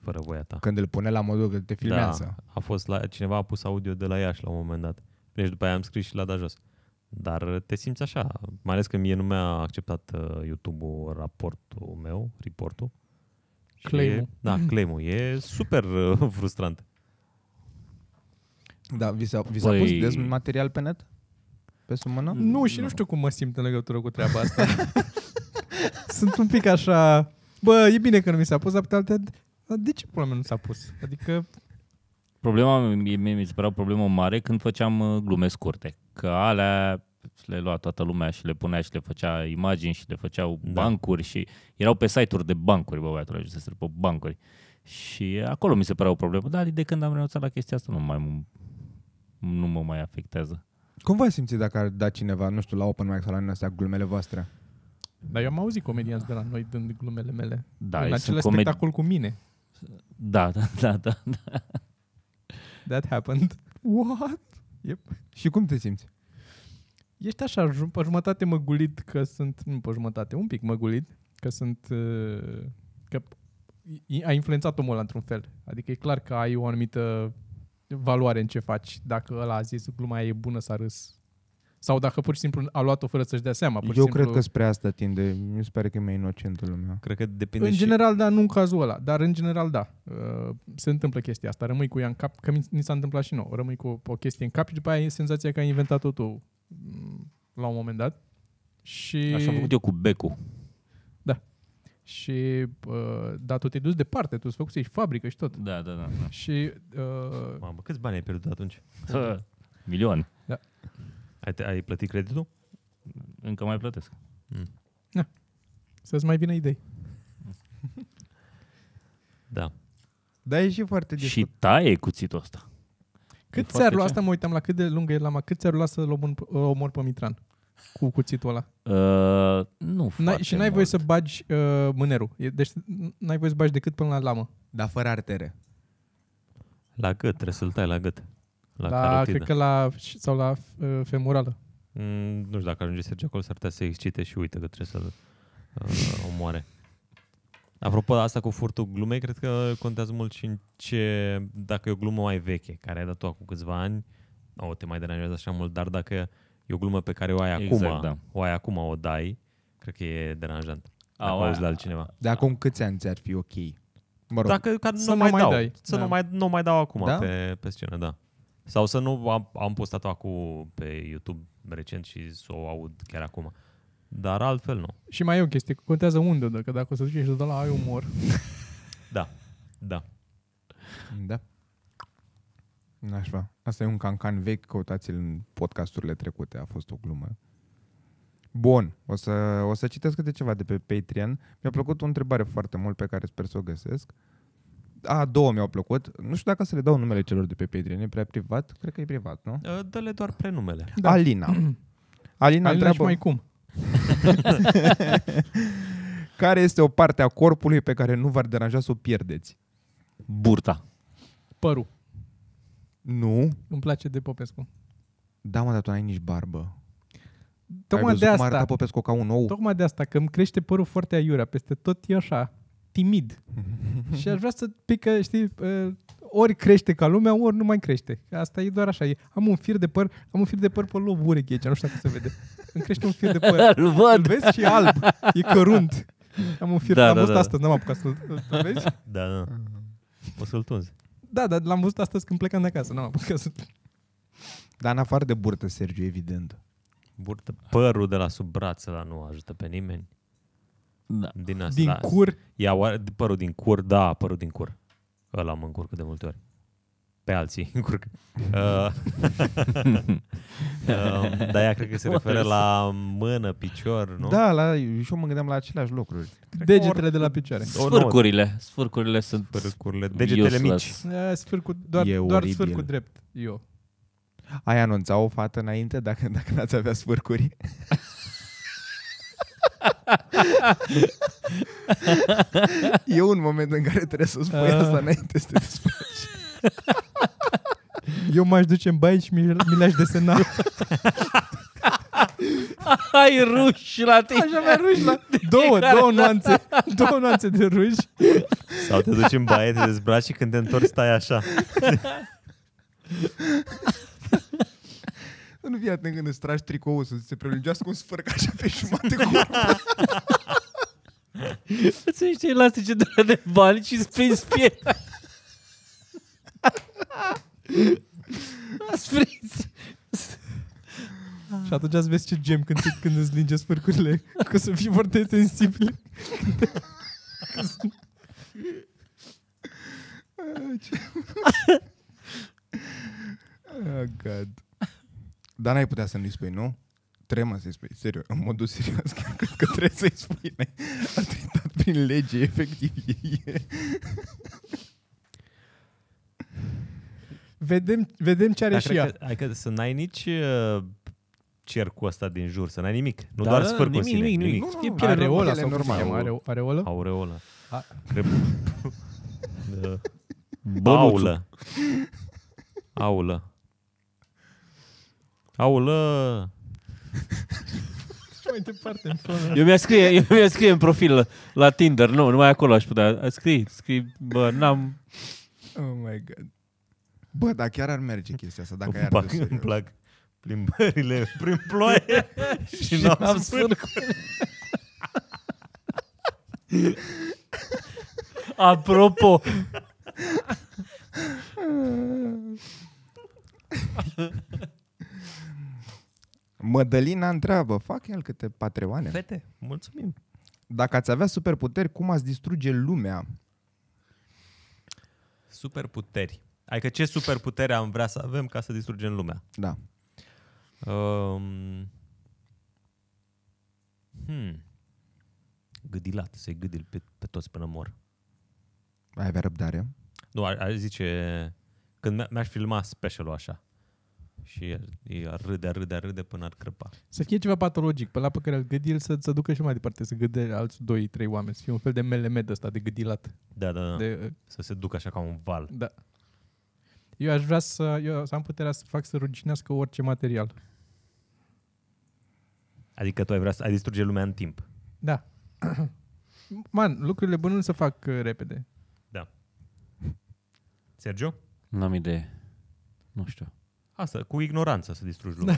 fără voia ta. Când îl pune la modul că te da. filmează. Da, a fost la, cineva a pus audio de la Iași la un moment dat. Deci după aia am scris și l-a dat jos. Dar te simți așa, mai ales că mie nu mi-a acceptat uh, YouTube-ul raportul meu, reportul claim da, claim E super uh, frustrant. Da, vi s-a, vi s-a păi... pus des material pe net? Pe sumână? Nu, și nu. nu știu cum mă simt în legătură cu treaba asta. Sunt un pic așa... Bă, e bine că nu mi s-a pus, dar pe alte... De ce problema nu s-a pus? Adică... Problema, mi se părea o problemă mare când făceam uh, glume scurte. Că alea le lua toată lumea și le punea și le făcea imagini și le făceau da. bancuri și erau pe site-uri de bancuri, bă, băiatul ăla, să pe bancuri. Și acolo mi se părea o problemă, dar de când am renunțat la chestia asta nu, mai, nu mă mai afectează. Cum v-ați simțit dacă ar da cineva, nu știu, la open mic sau la astea glumele voastre? Dar eu am auzit comedianți de la noi dând glumele mele. Da, în acel comedi... spectacol cu mine. Da, da, da, da. da. That happened. What? Yep. Și cum te simți? ești așa, pe jumătate măgulit că sunt, nu pe jumătate, un pic măgulit că sunt, uh, că a influențat omul ăla într-un fel. Adică e clar că ai o anumită valoare în ce faci, dacă ăla a zis gluma e bună, s-a râs. Sau dacă pur și simplu a luat-o fără să-și dea seama. Pur Eu simplu... cred că spre asta tinde. Mi se pare că e mai inocentul lumea. Cred că depinde În și... general, da, nu în cazul ăla. Dar în general, da. Uh, se întâmplă chestia asta. Rămâi cu ea în cap, că mi s-a întâmplat și nouă. Rămâi cu o chestie în cap și după aia e senzația că ai inventat-o tu la un moment dat. Și... Așa am făcut eu cu becul. Da. Și, uh, da, tu te-ai dus departe, tu făcut făcuseai și fabrică și tot. Da, da, da. da. Și... Uh... Mamă, câți bani ai pierdut atunci? Milioane. Da. Ai, te, ai plătit creditul? Încă mai plătesc. Mm. Da. Să-ți mai vină idei. da. Dar e și foarte discut. Și taie cuțitul ăsta. Cât ți-ar lua, asta mă uitam la cât de lungă e lama, cât ți-ar lua să-l omor pe Mitran? cu cuțitul ăla. Uh, nu n-ai, Și n-ai mult. voie să bagi uh, mânerul. Deci n-ai voie să bagi decât până la lamă. Dar fără artere. La gât, trebuie să-l tai la gât. La, la cred că la, sau la uh, femurală. Mm, nu știu, dacă ajunge Sergiu acolo, s-ar putea să excite și uite că trebuie să-l uh, omoare. Apropo de asta cu furtul glumei, cred că contează mult și în ce, dacă e o glumă mai veche, care ai dat tu acum câțiva ani, o te mai deranjează așa mult, dar dacă e o glumă pe care o ai exact, acum, da. o ai acum, o dai, cred că e deranjant. Dacă a, auzi de altcineva. De acum câți ani ți-ar fi ok? Mă rog, Dacă ca să nu mai, mai dau. Dai. Să da. nu, mai, nu mai dau acum da? pe, pe scenă, da. Sau să nu am, am postat-o acum pe YouTube recent și să o aud chiar acum. Dar altfel nu. Și mai e o chestie, contează unde, dacă, dacă o să duci și de la ai umor. da, da. Da. n-așa Asta e un cancan vechi, căutați-l în podcasturile trecute, a fost o glumă. Bun, o să, o să citesc câte ceva de pe Patreon. Mi-a plăcut o întrebare foarte mult pe care sper să o găsesc. A, două mi-au plăcut. Nu știu dacă să le dau numele celor de pe Patreon. E prea privat? Cred că e privat, nu? Dă-le doar prenumele. Da. Alina. Alina, Alina întreabă... și mai cum. care este o parte a corpului pe care nu v-ar deranja să o pierdeți? Burta. Părul. Nu. Îmi place de Popescu. Da, mă, dar tu n-ai nici barbă. Tocmai de asta. Cum Popescu ca un ou? Tocmai de asta, că îmi crește părul foarte aiurea peste tot, e așa, timid. și aș vrea să pică, știi, uh, ori crește ca lumea, ori nu mai crește. Asta e doar așa. E, am un fir de păr, am un fir de păr pe lob urechi aici, nu știu dacă se vede. Îmi crește un fir de păr. Îl văd. Îl vezi și e alb. E cărunt. Am un fir, da, l-am da, văzut da. astăzi, n-am apucat să-l vezi. Da, da. O să-l tunzi. Da, dar l-am văzut astăzi când plecam de acasă, n-am apucat să... Dar în afară de burtă, Sergiu, evident. Burtă, părul de la sub braț la nu ajută pe nimeni. Da. Din, asta, din da. cur? Ia, părul din cur, da, părul din cur. Ăla mă încurc de multe ori. Pe alții încurcă. uh, uh um, dar ea cred că se referă la mână, picior, nu? Da, la, și eu mă gândeam la aceleași lucruri. Cred Degetele or, de la picioare. Sfârcurile. Sfârcurile sunt Sfârcurile. Degetele mici. E, doar, e doar sfârcul drept. Eu. Ai anunțat o fată înainte dacă, dacă n-ați avea sfârcuri? e un moment în care trebuie să spui ah. asta înainte să te desfaci. Eu m-aș duce în baie și mi, le-aș desena. Ai ruși la tine. Așa mai ruși la... Două, două nuanțe. Două nuanțe de ruși. Sau te duci în baie, te dezbraci și când te întorci stai așa. Să Nu fii atent când îți tragi tricoul să se prelungească un sfârc așa pe jumate cu Îți niște elastice de la de bani și sprinzi pielea. Sprinzi. Și atunci ați vezi ce gem când, când îți linge sfârcurile. Că să fii foarte sensibil. oh, God. Dar n-ai putea să nu-i spui, nu? Trema să-i spui, serios, în modul serios, că, că trebuie să-i spui. A trecut prin lege, efectiv, e. vedem, vedem ce are Dar și ea. Că, adică să n-ai nici uh, cercul ăsta din jur, să n-ai nimic. Nu da, doar da, sfârcul nimic, nimic, nimic, nimic. Nu, nu, e areola sau normal. Cum areola? Aureola. A... Baulă. Da. Aulă. Aulă! mai departe în Eu mi-a scrie, eu mi-a scrie în profil la, la Tinder, nu, numai acolo aș putea. scrie, scrie, bă, n-am... Oh my god. Bă, dar chiar ar merge chestia asta, dacă ai plac, Îmi plac plimbările prin ploaie și n-am sfârc. Apropo. Mădălina întreabă, fac el câte patreoane. Fete, mulțumim. Dacă ați avea superputeri, cum ați distruge lumea? Superputeri. Adică ce superputere am vrea să avem ca să distrugem lumea? Da. Um, hmm. Gâdilat, să-i gâdil pe, pe toți până mor. Ai avea răbdare? Nu, aș zice... Când mi-aș filma specialul așa, și ar râde, ar râde, ar râde până ar crăpa. Să fie ceva patologic, pe la pe care îl gâdi, el să, să ducă și mai departe, să gâde alți doi, trei oameni, să fie un fel de melemed ăsta de gâdilat. Da, da, da. De, uh, să se ducă așa ca un val. Da. Eu aș vrea să, eu, să am puterea să fac să ruginească orice material. Adică tu ai vrea să ai distruge lumea în timp. Da. Man, lucrurile bune nu se fac uh, repede. Da. Sergio? N-am idee. Nu știu. Asta, cu ignoranța să distrugi lumea.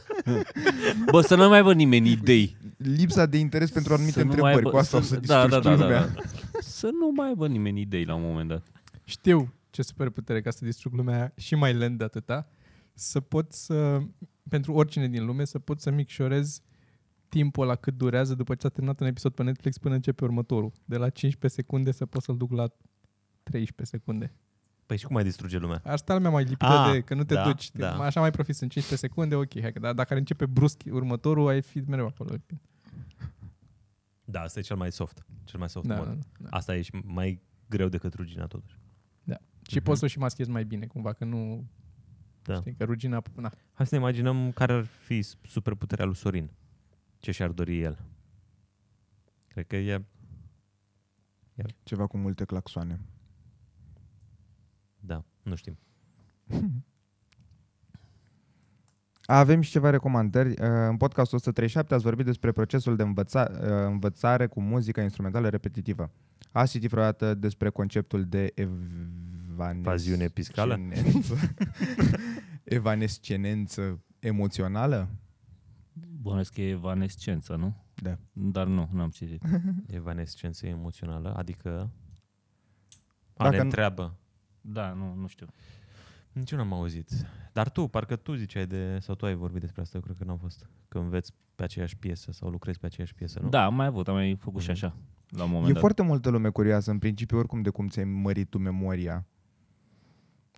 Bă, să nu mai aibă nimeni idei. Lipsa de interes pentru anumite întrebări, aibă, cu asta să, o să distrugi da, da, da, da lumea. Da, da. Să nu mai aibă nimeni idei la un moment dat. Știu ce super putere ca să distrug lumea și mai lent de atâta, să pot să, pentru oricine din lume, să pot să micșorez timpul la cât durează după ce a terminat un episod pe Netflix până începe următorul. De la 15 secunde să pot să-l duc la 13 secunde. Păi și cum mai distruge lumea? Asta lumea mai lipită ah, de că nu te da, duci. Da. Așa mai profiți sunt 15 secunde, ok. Hai dar dacă ar începe brusc următorul, ai fi mereu acolo. Da, asta e cel mai soft. Cel mai soft da, mod. Da, da. Asta e și mai greu decât rugina, totuși. Da. Și uh-huh. poți mhm. să o și maschezi mai bine, cumva, că nu... Da. Știi, că rugina... Na. Hai să ne imaginăm care ar fi superputerea lui Sorin. Ce și-ar dori el. Cred că e... Ceva cu multe claxoane. Da, nu știm. Avem și ceva recomandări. Uh, în podcastul 137 ați vorbit despre procesul de învăța, uh, învățare cu muzică instrumentală repetitivă. Ați citit vreodată despre conceptul de evanescență. piscală? evanescenență emoțională? Bănesc că e evanescență, nu? Da. Dar nu, n-am citit. Evanescență emoțională, adică Dacă are Dacă treabă da, nu, nu știu. Nici eu n-am auzit. Dar tu, parcă tu ziceai de, sau tu ai vorbit despre asta, eu cred că n-am fost, că înveți pe aceeași piesă sau lucrezi pe aceeași piesă, nu? Da, am mai avut, am mai făcut mm-hmm. și mhm. așa, la un moment E dat. foarte multă lume curioasă, în principiu, oricum de cum ți-ai mărit tu memoria,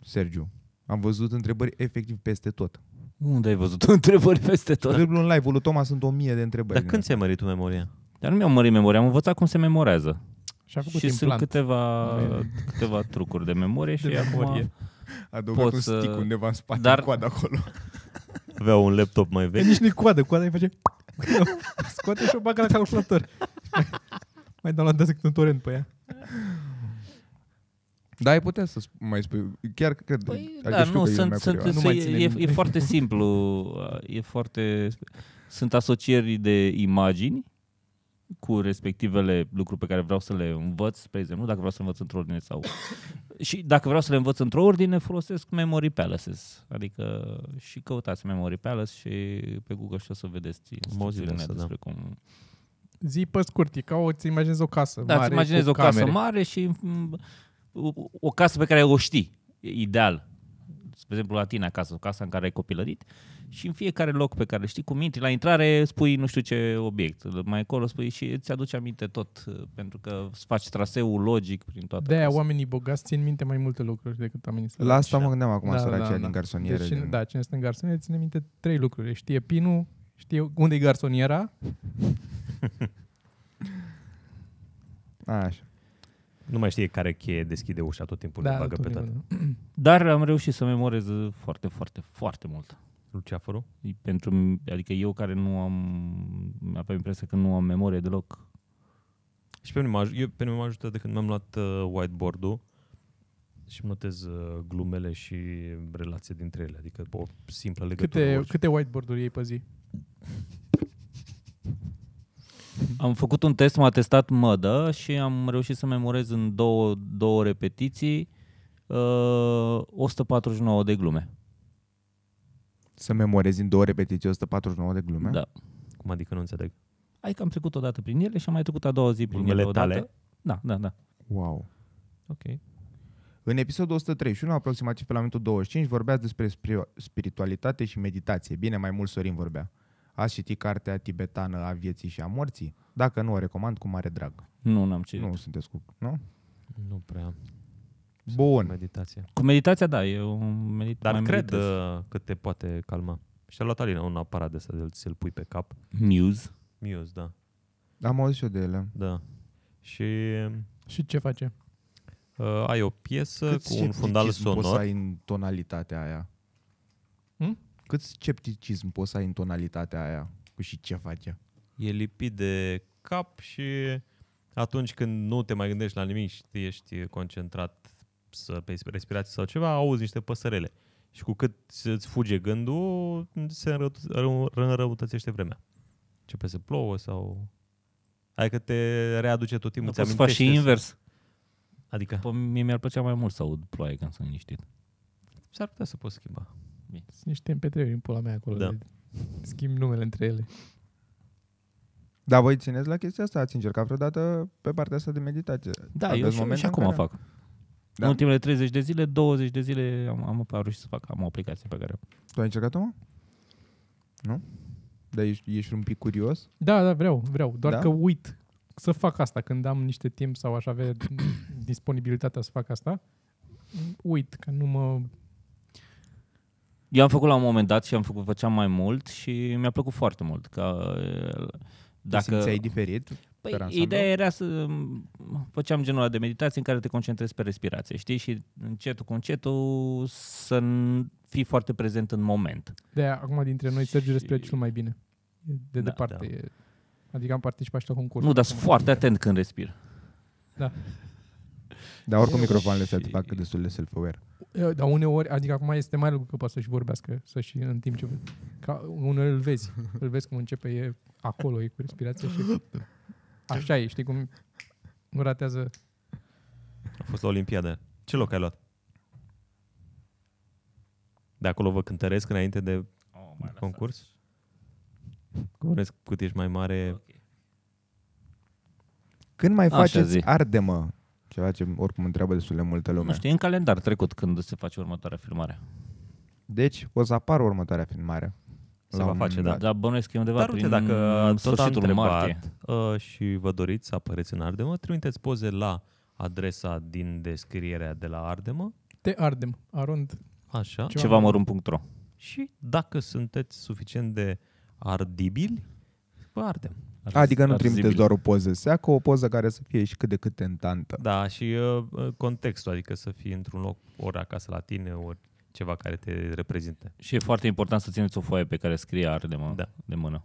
Sergiu. Am văzut întrebări efectiv peste tot. Unde ai văzut întrebări peste tot? Dribblul în live-ul lui Toma sunt o mie de întrebări. Dar când ți-ai mărit tu memoria? Dar nu mi-am mărit memoria, am învățat cum se memorează. Și, a făcut și implant. sunt câteva, câteva trucuri de memorie și de memorie. Adăugat pot un stick să... undeva în spate, dar... coadă acolo. Avea un laptop mai vechi. E nici nu-i coadă, coada îi face... Scoate și o bagă la calculator. mai dau la desect un torent pe ea. Da, ai putea să mai spui. Chiar cred. Păi, adică da, nu, că sunt, sunt, sunt, nu mai e, e, e foarte simplu. Uh, e foarte... Sunt asocieri de imagini cu respectivele lucruri pe care vreau să le învăț, spre exemplu, dacă vreau să învăț într-o ordine sau... și dacă vreau să le învăț într-o ordine, folosesc Memory Palaces. Adică și căutați Memory Palace și pe Google și o să vedeți instrucțiunile despre da. cum... Zi pe scurt, e ca o, ți imaginezi o casă da, mare. Da, imaginezi o camere. casă mare și o, mm, o casă pe care o știi. ideal. Spre exemplu, la tine acasă, o casă în care ai copilărit și în fiecare loc pe care știi cum intri, la intrare spui nu știu ce obiect, mai acolo spui și îți aduce aminte tot, pentru că faci traseul logic prin toată De aia oamenii bogați țin minte mai multe lucruri decât oamenii săraci. La asta mă gândeam acum, da, săracii da, din da. garsoniere. Deci, din... Da, cine este în garsoniere ține minte trei lucruri. Știe pinul, știe unde e garsoniera. Așa. Nu mai știe care cheie deschide ușa, tot timpul da, bagă tot pe toate. Dar am reușit să memorez foarte, foarte, foarte mult. Luceafărul. Pentru, adică eu care nu am, aveam impresia că nu am memorie deloc. Și pe mine m-a, eu, pe mine m ajută ajutat de când mi-am luat uh, whiteboard-ul și notez uh, glumele și relația dintre ele, adică o simplă legătură. Câte, câte whiteboard-uri iei pe zi? Am făcut un test, m-a testat mădă și am reușit să memorez în două, două repetiții uh, 149 de glume. Să memorezi în două repetiții 149 de glume? Da. Cum adică nu înțeleg? că adică am trecut o dată prin ele și am mai trecut a doua zi prin ele Tale? Da, da, da. Wow. Ok. În episodul 131, aproximativ pe la minutul 25, vorbeați despre spiritualitate și meditație. Bine, mai mult Sorin vorbea. Ați citit cartea tibetană a vieții și a morții? Dacă nu, o recomand cu mare drag. Nu, n-am citit. Nu sunteți cu... Nu? Nu prea. Bun. Cu meditația. Cu meditația, da, e un medit Dar mai cred meditez. Uh, că te poate calma. Și a luat Alina un aparat de să-l, să-l pui pe cap. Muse. Muse, da. Am auzit și eu de ele. Da. Și... Și ce face? Uh, ai o piesă Cât cu un fundal sonor. poți să ai în tonalitatea aia? Hmm? Cât scepticism poți să ai în tonalitatea aia? Cu și ce face? E lipit de cap și atunci când nu te mai gândești la nimic și ești concentrat să respirați sau ceva, auzi niște păsărele. Și cu cât îți fuge gândul, se înrăutățește vremea. Începe să plouă sau... Adică te readuce tot timpul. Dar poți să faci și invers. Adică? Pă, mie mi-ar plăcea mai mult să aud ploaie când sunt liniștit. S-ar putea să poți schimba. Bine. Sunt niște împetreuri în pula mea acolo. Da. De... Schimb numele între ele. Dar voi țineți la chestia asta? Ați încercat vreodată pe partea asta de meditație? Da, Aveți eu și, și acum care... fac. Da. În ultimele 30 de zile, 20 de zile am, am, am reușit să fac, am o aplicație pe care... Tu ai încercat-o, mă? Nu? Dar ești, ești un pic curios? Da, da, vreau, vreau. Doar da? că uit să fac asta când am niște timp sau aș avea disponibilitatea să fac asta. Uit că nu mă... Eu am făcut la un moment dat și am făcut, făceam mai mult și mi-a plăcut foarte mult. Că, dacă... Te simțeai diferit? Păi, ideea era să făceam genul ăla de meditații în care te concentrezi pe respirație, știi? Și încetul cu încetul să fii foarte prezent în moment. de acum dintre noi, Sergiu, respiră cel mai bine. De da, departe. Da. E... Adică am participat și la concurs. Nu, dar sunt foarte atent când respir. Da. Dar oricum microfoanele se fac destul de self-aware. Dar uneori, adică acum este mai lucru că poate să-și vorbească, să și în timp ce... Ca uneori îl vezi, îl vezi cum începe, e acolo, e cu respirație și... Da. Așa e, știi cum nu ratează. A fost la Olimpiadă. Ce loc ai luat? De acolo vă cântăresc înainte de oh, mai concurs? Gândesc cât ești mai mare. Okay. Când mai faceți zi. Ardemă? Ceva ce oricum întreabă destul de multă lume. Nu știu, în calendar trecut când se face următoarea filmare. Deci o să apară următoarea filmare. Îl va mm, face, da. da. Dar bănuiesc că undeva Dar uite, dacă ați tot întrebat martie. Uh, și vă doriți să apăreți în Ardemă, trimiteți poze la adresa din descrierea de la Ardemă. Te Ardem, arund. Așa. Ceva, ceva mărunt.ro Și dacă sunteți suficient de ardibili, vă ardem. Ar- adică nu arzibili. trimiteți doar o poză seacă, o poză care să fie și cât de cât tentantă. Da, și uh, contextul, adică să fii într-un loc ori acasă la tine, ori ceva care te reprezintă. Și e foarte important să țineți o foaie pe care scrie ar de, mă, da. de mână.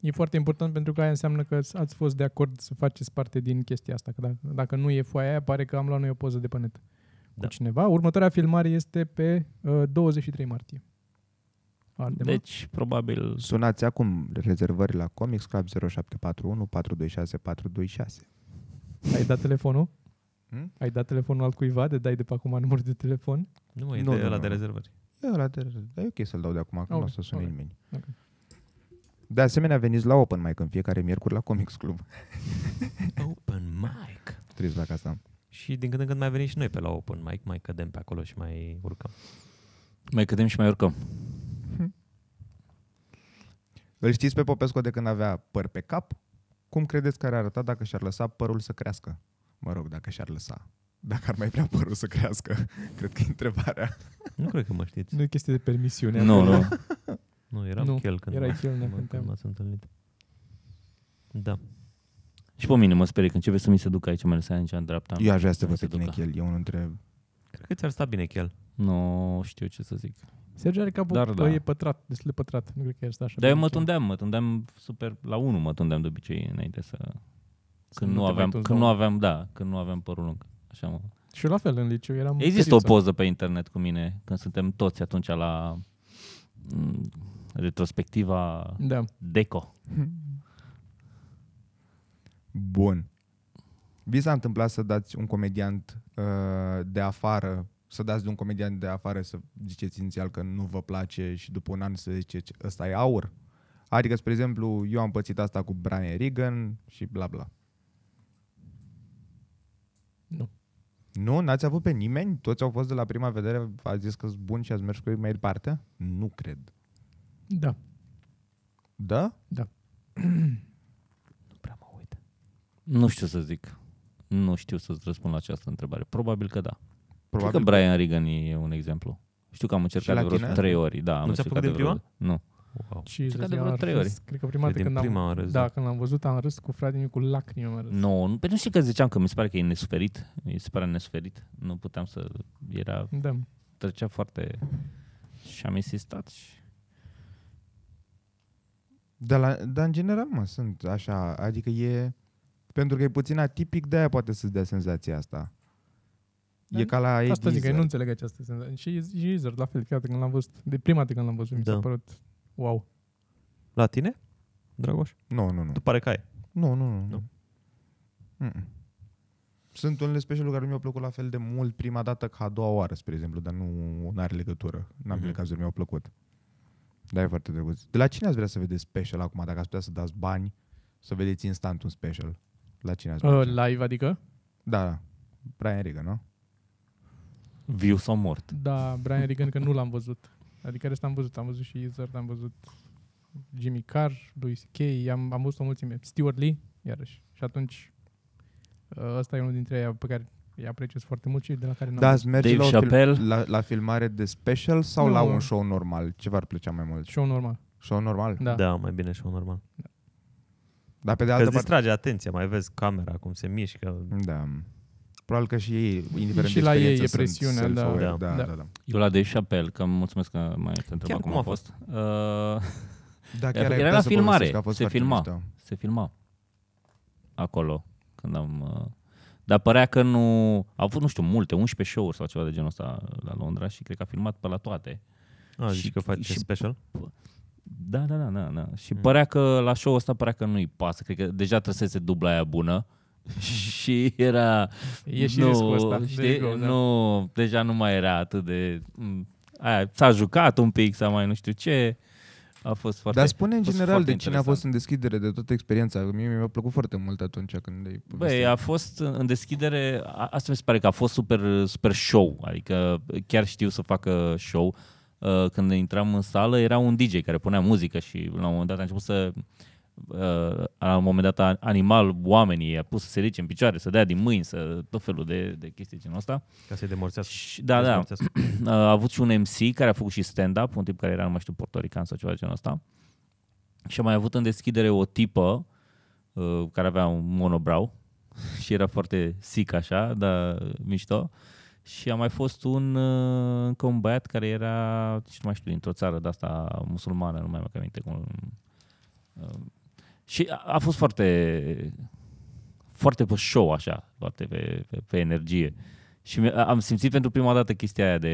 E foarte important pentru că aia înseamnă că ați fost de acord să faceți parte din chestia asta. Că dacă, dacă nu e foaia aia, pare că am luat noi o poză de pe net da. cu cineva. Următoarea filmare este pe uh, 23 martie. Ardema. Deci, probabil... Sunați acum rezervări la Comics Club 0741 426 426. Ai dat telefonul? Hmm? Ai dat telefonul altcuiva, de dai de pe acum numărul de telefon? Nu, e nu, de ăla de rezervări. E ăla de rezervări. Dar e ok să-l dau de acum, că okay. nu o să sune okay. nimeni. Okay. De asemenea, veniți la Open Mic în fiecare miercuri la Comics Club. open Mic. Trebuie la casa. Și din când în când mai venim și noi pe la Open Mic, mai cădem pe acolo și mai urcăm. Mai cădem și mai urcăm. Hm. Îl știți pe Popescu de când avea păr pe cap? Cum credeți că ar arăta dacă și-ar lăsa părul să crească? Mă rog, dacă și-ar lăsa. Dacă ar mai vrea părul să crească, cred că e întrebarea. Nu cred că mă știți. Nu e chestie de permisiune. Nu, nu. Nu, eram nu, chel când, erai chel, când, când m-ați întâlnit. Da. Și pe mine mă sperie că începe să mi se ducă aici, mai lăsa aici în dreapta. Eu aș vrea să văd pe chel, eu unul între... Cred că ți-ar sta bine chel. Nu știu ce să zic. Sergiu are capul, Dar, da. e pătrat, destul de pătrat. Nu cred că ar sta așa. Dar eu mă tundeam, mă tundeam super, la 1 mă tundeam de obicei înainte să când nu, aveam, când nu aveam, da, când nu aveam părul lung. Așa mă. Și la fel, în liceu eram... Există o poză pe internet cu mine, când suntem toți atunci la m- mm, retrospectiva da. Deco. Bun. Vi s-a întâmplat să dați un comediant uh, de afară, să dați de un comediant de afară să ziceți inițial că nu vă place și după un an să ziceți ăsta e aur? Adică, spre exemplu, eu am pățit asta cu Brian Regan și bla bla. Nu. Nu? N-ați avut pe nimeni? Toți au fost de la prima vedere, a zis că sunt bun și ați mers cu ei mai departe? Nu cred. Da. Da? Da. nu prea mă uit. Nu știu să zic. Nu știu să-ți răspund la această întrebare. Probabil că da. Probabil cred că da. Brian Regan e un exemplu. Știu că am încercat de vreo tine? trei ori. Da, am nu ți-a plăcut din prima? Nu. Wow. Și de vreo trei ori. Cred că prima dată când, prima am, râs, da, când l-am văzut am râs cu frate cu lacrimi am râs. No, nu, pentru păi nu știu că ziceam că mi se pare că e nesuferit. Mi se pare nesuferit. Nu puteam să... Era... Da. Trecea foarte... Și am insistat și... Dar, la, dar în general, mă, sunt așa, adică e... Pentru că e puțin atipic, de-aia poate să-ți dea senzația asta. Dar e da. ca la Asta zic că nu înțeleg această senzație. Și, și Ezer, la fel, chiar când l-am văzut, de prima dată când l-am văzut, da. mi s-a da. părut Wow. La tine, Dragoș? Nu, nu, nu. Tu pare că ai. Nu, nu, nu. nu. Mm-mm. Sunt unele specialuri care mi-au plăcut la fel de mult prima dată ca a doua oară, spre exemplu, dar nu are legătură. N-am mm-hmm. cazuri mi-au plăcut. Da, e foarte drăguț. De la cine ați vrea să vedeți special acum, dacă ați putea să dați bani, să vedeți instant un special? La cine ați vrea? Uh, live, adică? Da, da. Brian Regan, nu? Viu sau mort? Da, Brian Regan, că nu l-am văzut. Adică rest am văzut, am văzut și Izzard, am văzut Jimmy Carr, Louis K. am, am văzut o mulțime, Stewart Lee, iarăși. Și atunci ă, ăsta e unul dintre ei pe care îi apreciez foarte mult și de la care n-am Da, merge la, fil- la, la, filmare de special sau nu, la un show normal? Ce v-ar plăcea mai mult? Show normal. Show normal? Da, da mai bine show normal. Da. Dar pe de altă parte... distrage atenția, mai vezi camera, cum se mișcă. Da probabil că și ei, indiferent și de la ei e presiunea, da. da. da. Da, da, da. Eu la de Chappelle, că mulțumesc că mai. ai întrebat cum a fost. Uh, da, da chiar era la filmare, a fost se filma, mișto. se filma acolo când am... Uh, dar părea că nu... Au avut, nu știu, multe, 11 show-uri sau ceva de genul ăsta la Londra și cred că a filmat pe la toate. A, și, zici că face și, special? Da, da, da, da, da. Și mm. părea că la show-ul ăsta părea că nu-i pasă. Cred că deja trăsese dubla aia bună. și era... E și nu, ăsta. Știi, de da. ego, nu, da. Deja nu mai era atât de... Aia, s-a jucat un pic, sau mai nu știu ce. A fost foarte Dar spune în general de cine a fost în deschidere de toată experiența. Mie mi-a plăcut foarte mult atunci când ai Băi, a fost în deschidere, asta mi se pare că a fost super, super show. Adică chiar știu să facă show. Uh, când intram în sală era un DJ care punea muzică și la un moment dat a început să uh, la un moment dat animal, oamenii, a pus să se ridice în picioare, să dea din mâini, să tot felul de, de chestii genul ăsta. Ca să-i demorțească. Și, da, da. a avut și un MC care a făcut și stand-up, un tip care era, nu mai știu, portorican sau ceva genul ăsta. Și a mai avut în deschidere o tipă uh, care avea un monobrow și era foarte sic așa, dar mișto. Și a mai fost un uh, încă un băiat care era, nu mai știu, dintr-o țară de asta musulmană, nu mai mă aminte cum... Uh, și a, a fost foarte, foarte pe show așa, foarte pe, pe, pe energie. Și am simțit pentru prima dată chestia aia de...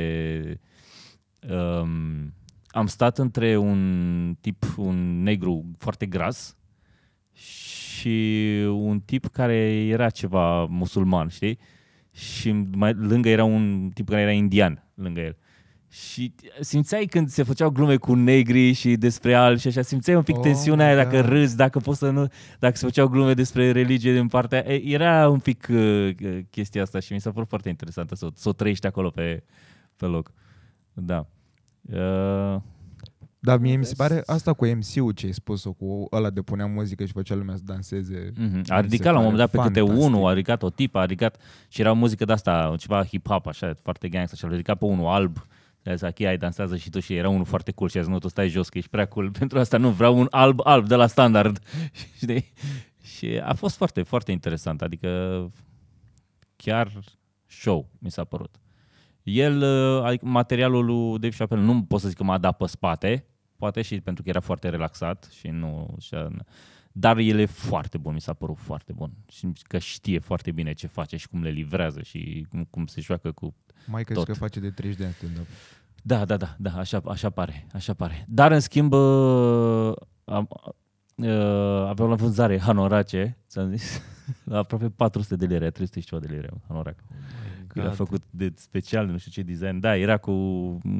Um, am stat între un tip, un negru foarte gras și un tip care era ceva musulman, știi? Și mai, lângă era un tip care era indian, lângă el. Și simțeai când se făceau glume cu negri și despre albi și așa, simțeai un pic oh, tensiunea aia, dacă râzi, dacă poți să nu, dacă se făceau glume despre religie din partea, e, era un pic uh, uh, chestia asta și mi s-a părut foarte interesantă să, să o trăiești acolo pe, pe loc. Da. Uh, da, mie mi se pare asta cu MC-ul ce ai spus-o, cu ăla de punea muzică și făcea lumea să danseze. Uh-huh. A ridicat la un moment dat pe câte unul, a ridicat o tipă, a ridicat și era muzică de asta, ceva hip-hop așa, foarte gangsta și a ridicat pe unul alb. Zaki, ai dansează și tu și era unul foarte cool și a zis, nu, tu stai jos, că ești prea cool, pentru asta nu vreau un alb-alb de la standard. Știi? și a fost foarte, foarte interesant, adică chiar show mi s-a părut. El, adică materialul lui Dave Chappelle, nu pot să zic că m-a dat pe spate, poate și pentru că era foarte relaxat și nu... Și-a, dar el e foarte bun, mi s-a părut foarte bun. Și că știe foarte bine ce face și cum le livrează și cum, cum se joacă cu Mai crezi tot. că face de 30 de ani stand-up. Da, da, da, da, așa, așa pare, așa pare. Dar în schimb uh, uh aveam la vânzare hanorace, ți-am zis, la aproape 400 de lire, 300 și ceva de lire hanorac. Oh că era făcut de special, nu știu ce design. Da, era cu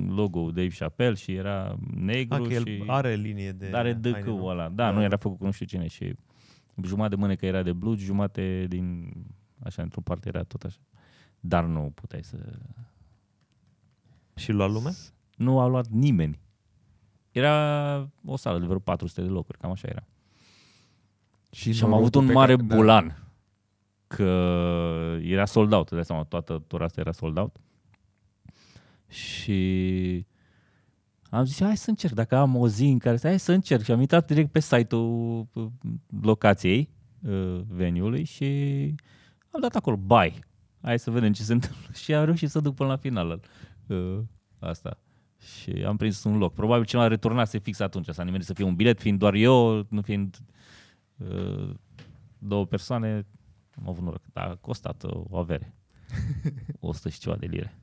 logo Dave Chappelle și era negru a, ah, că el și... are linie de... Are dâcăul ăla. Da, da, nu era făcut cu nu știu cine și jumătate de mânecă era de blugi, jumate din... Așa, într-o parte era tot așa. Dar nu puteai să... Și lua lume? Nu a luat nimeni. Era o sală de vreo 400 de locuri, cam așa era. Și, și am avut un mare care, da. bulan. Da că era sold out, de seama, toată tura asta era sold out. Și am zis, hai să încerc, dacă am o zi în care să, hai să încerc. Și am intrat direct pe site-ul uh, locației, uh, veniului și am dat acolo, bai, hai să vedem ce se întâmplă. Și am reușit să duc până la final uh, asta. Și am prins un loc. Probabil cineva returnase fix atunci, s-a nimerit să fie un bilet, fiind doar eu, nu fiind două persoane, am avut noroc, dar a costat uh, o avere. 100 și ceva de lire.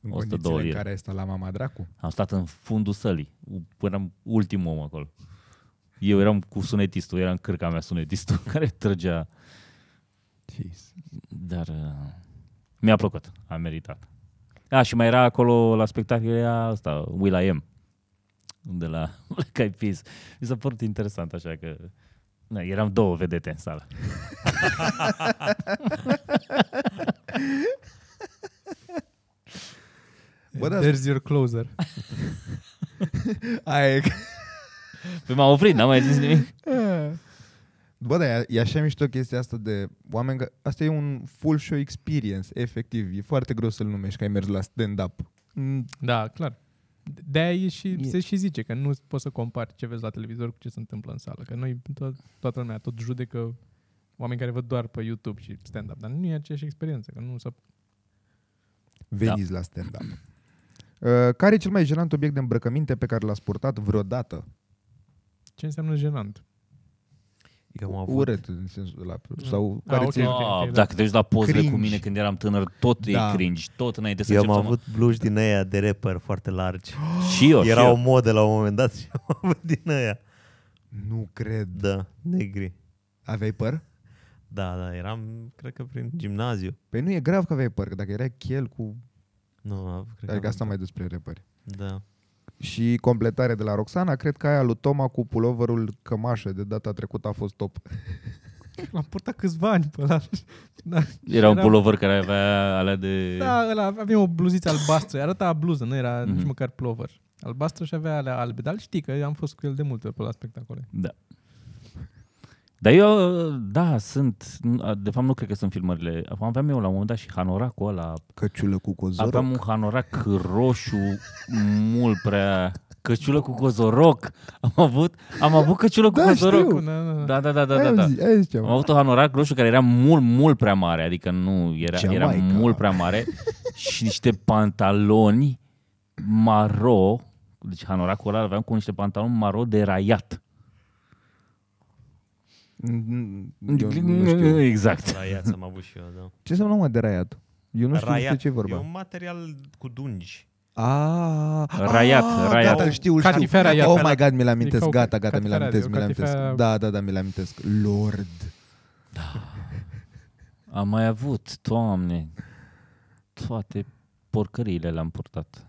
În 102 lire. care este stat la mama dracu? Am stat în fundul sălii, eram ultimul om acolo. Eu eram cu sunetistul, eram cârca mea sunetistul care trăgea. Jeez. Dar uh, mi-a plăcut, a meritat. A, și mai era acolo la spectacol, era ăsta, Will I Am, de la Black Eyed Peas. Mi s-a părut interesant așa că da, eram două vedete în sală. Da. There's your closer. Aia e... Păi m-am oprit, n-am mai zis nimic. Bă, da, e așa mișto chestia asta de oameni... Că... Asta e un full show experience, efectiv. E foarte greu să-l numești că ai mers la stand-up. Da, clar de-aia și, e. se și zice că nu poți să compari ce vezi la televizor cu ce se întâmplă în sală. Că noi, to- toată lumea, tot judecă oameni care văd doar pe YouTube și stand-up, dar nu e aceeași experiență, că nu să... Veniți da. la stand-up. Uh, care e cel mai jenant obiect de îmbrăcăminte pe care l-ați purtat vreodată? Ce înseamnă jenant? Eu am avut... Urât, în sensul ăla. Sau mm. care ah, okay, okay, okay, ah, da. dacă te uiți la pozele cringe. cu mine când eram tânăr, tot da. e cringe. Tot înainte să Eu am avut blugi din aia de rapper foarte largi. și eu, Era și o modă la un moment dat și am avut din aia. Nu cred. Da, negri. Aveai păr? Da, da, eram, cred că prin gimnaziu. Păi nu e grav că aveai păr, că dacă era chel cu... Nu, cred Adică că asta mai despre repări. Da. Și completare de la Roxana, cred că aia lui Toma cu puloverul cămașă de data trecută a fost top. L-am purtat câțiva ani pe ăla. Da. Era un pulover care avea alea de... Da, ăla, avea o bluziță albastră. Arăta bluză, nu era mm-hmm. nici măcar pulover. Albastră și avea alea albe. Dar știi că am fost cu el de multe pe la spectacole. Da. Dar eu, da, sunt, de fapt nu cred că sunt filmările. Aveam eu la un moment dat și hanoracul ăla. Căciulă cu cozoroc. Aveam un hanorac roșu mult prea căciulă cu cozoroc. Am avut, am avut căciulă cu da, cozoroc. Știu. Da, da, da, da, da, da. Zi, da, da, da. zi, am avut un hanorac roșu care era mult, mult prea mare, adică nu, era, Jamaica. era mult prea mare și niște pantaloni maro, deci hanoracul ăla aveam cu niște pantaloni maro de raiat. Nu știu. Exact. Raiat am avut și eu, da. Ce înseamnă mă de raiat? Eu nu știu raiat. ce e vorba. E un material cu dungi. Ah, raiat, raiat. Gata, știu, știu. Catifea raiat. Oh my god, mi-l amintesc, gata, gata, mi-l amintesc, mi-l amintesc. Da, da, da, mi-l amintesc. Lord. Da. Am mai avut, toamne. toate porcările le-am purtat.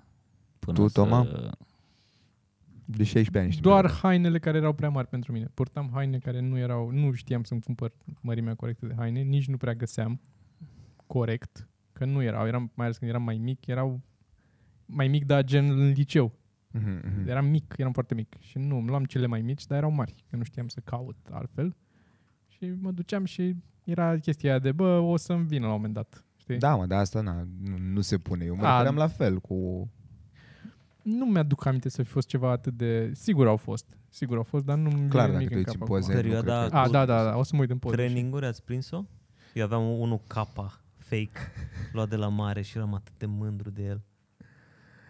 Până tu, Toma? de 16 ani. Știu Doar hainele care erau prea mari pentru mine. Purtam haine care nu erau, nu știam să-mi cumpăr mărimea corectă de haine, nici nu prea găseam corect, că nu erau, eram, mai ales când eram mai mic, erau mai mic, dar gen în liceu. Mm-hmm. Eram mic, eram foarte mic și nu, îmi luam cele mai mici, dar erau mari, că nu știam să caut altfel. Și mă duceam și era chestia aia de, bă, o să-mi vină la un moment dat. Știi? Da, mă, dar asta na, nu, nu se pune. Eu mă A, la fel cu nu mi-aduc aminte să fi fost ceva atât de... Sigur au fost, sigur au fost, dar nu Clar, dacă te uiți în poze, Perioada A, da, da, da, o să mă uit în poze. training ați prins-o? Eu aveam unul capa fake, luat de la mare și eram atât de mândru de el.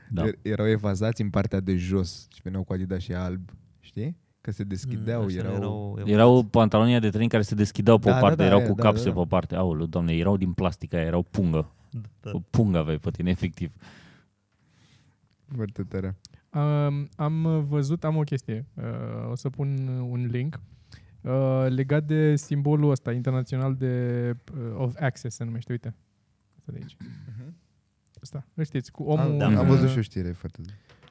Da. Er, erau evazați în partea de jos și veneau cu adida și alb, știi? Că se deschideau, mm, erau... Erau, erau pantalonii de tren care se deschideau pe da, o da, parte, da, da, erau da, cu da, capse da, da. pe o parte. Aulă, doamne, erau din plastica, erau pungă. Da. O da. pungă aveai pe tine, efectiv. Foarte tare. Um, am văzut, am o chestie. Uh, o să pun un link uh, legat de simbolul ăsta internațional de uh, of access se numește, uite. Asta de aici. Uh-huh. Mhm. Asta, știți, cu omul... Am, ah, da. am văzut și o știre foarte...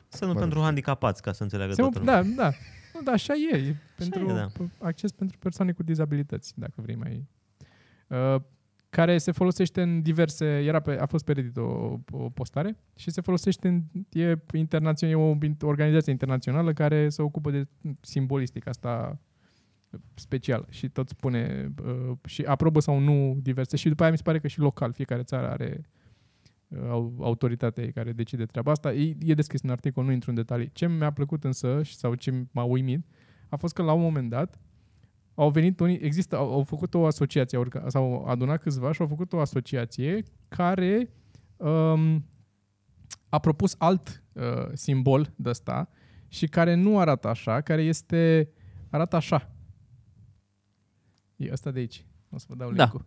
Să nu pentru handicapați, ca să înțeleagă se, toată da, lumea. Da, da. Nu, da, așa e. e așa pentru e, da. acces pentru persoane cu dizabilități, dacă vrei mai... Uh, care se folosește în diverse, era pe, a fost pe Reddit o, o postare și se folosește în, e, internațion, e o organizație internațională care se ocupă de simbolistic asta special și tot spune uh, și aprobă sau nu diverse și după aia mi se pare că și local fiecare țară are uh, autoritatea care decide treaba asta. E, e descris în articol, nu intru în detalii. Ce mi-a plăcut însă sau ce m-a uimit a fost că la un moment dat au venit unii, există, au, au făcut o asociație, au, s-au adunat câțiva și au făcut o asociație care um, a propus alt uh, simbol de ăsta și care nu arată așa, care este, arată așa. E ăsta de aici. O să vă dau da. link-ul.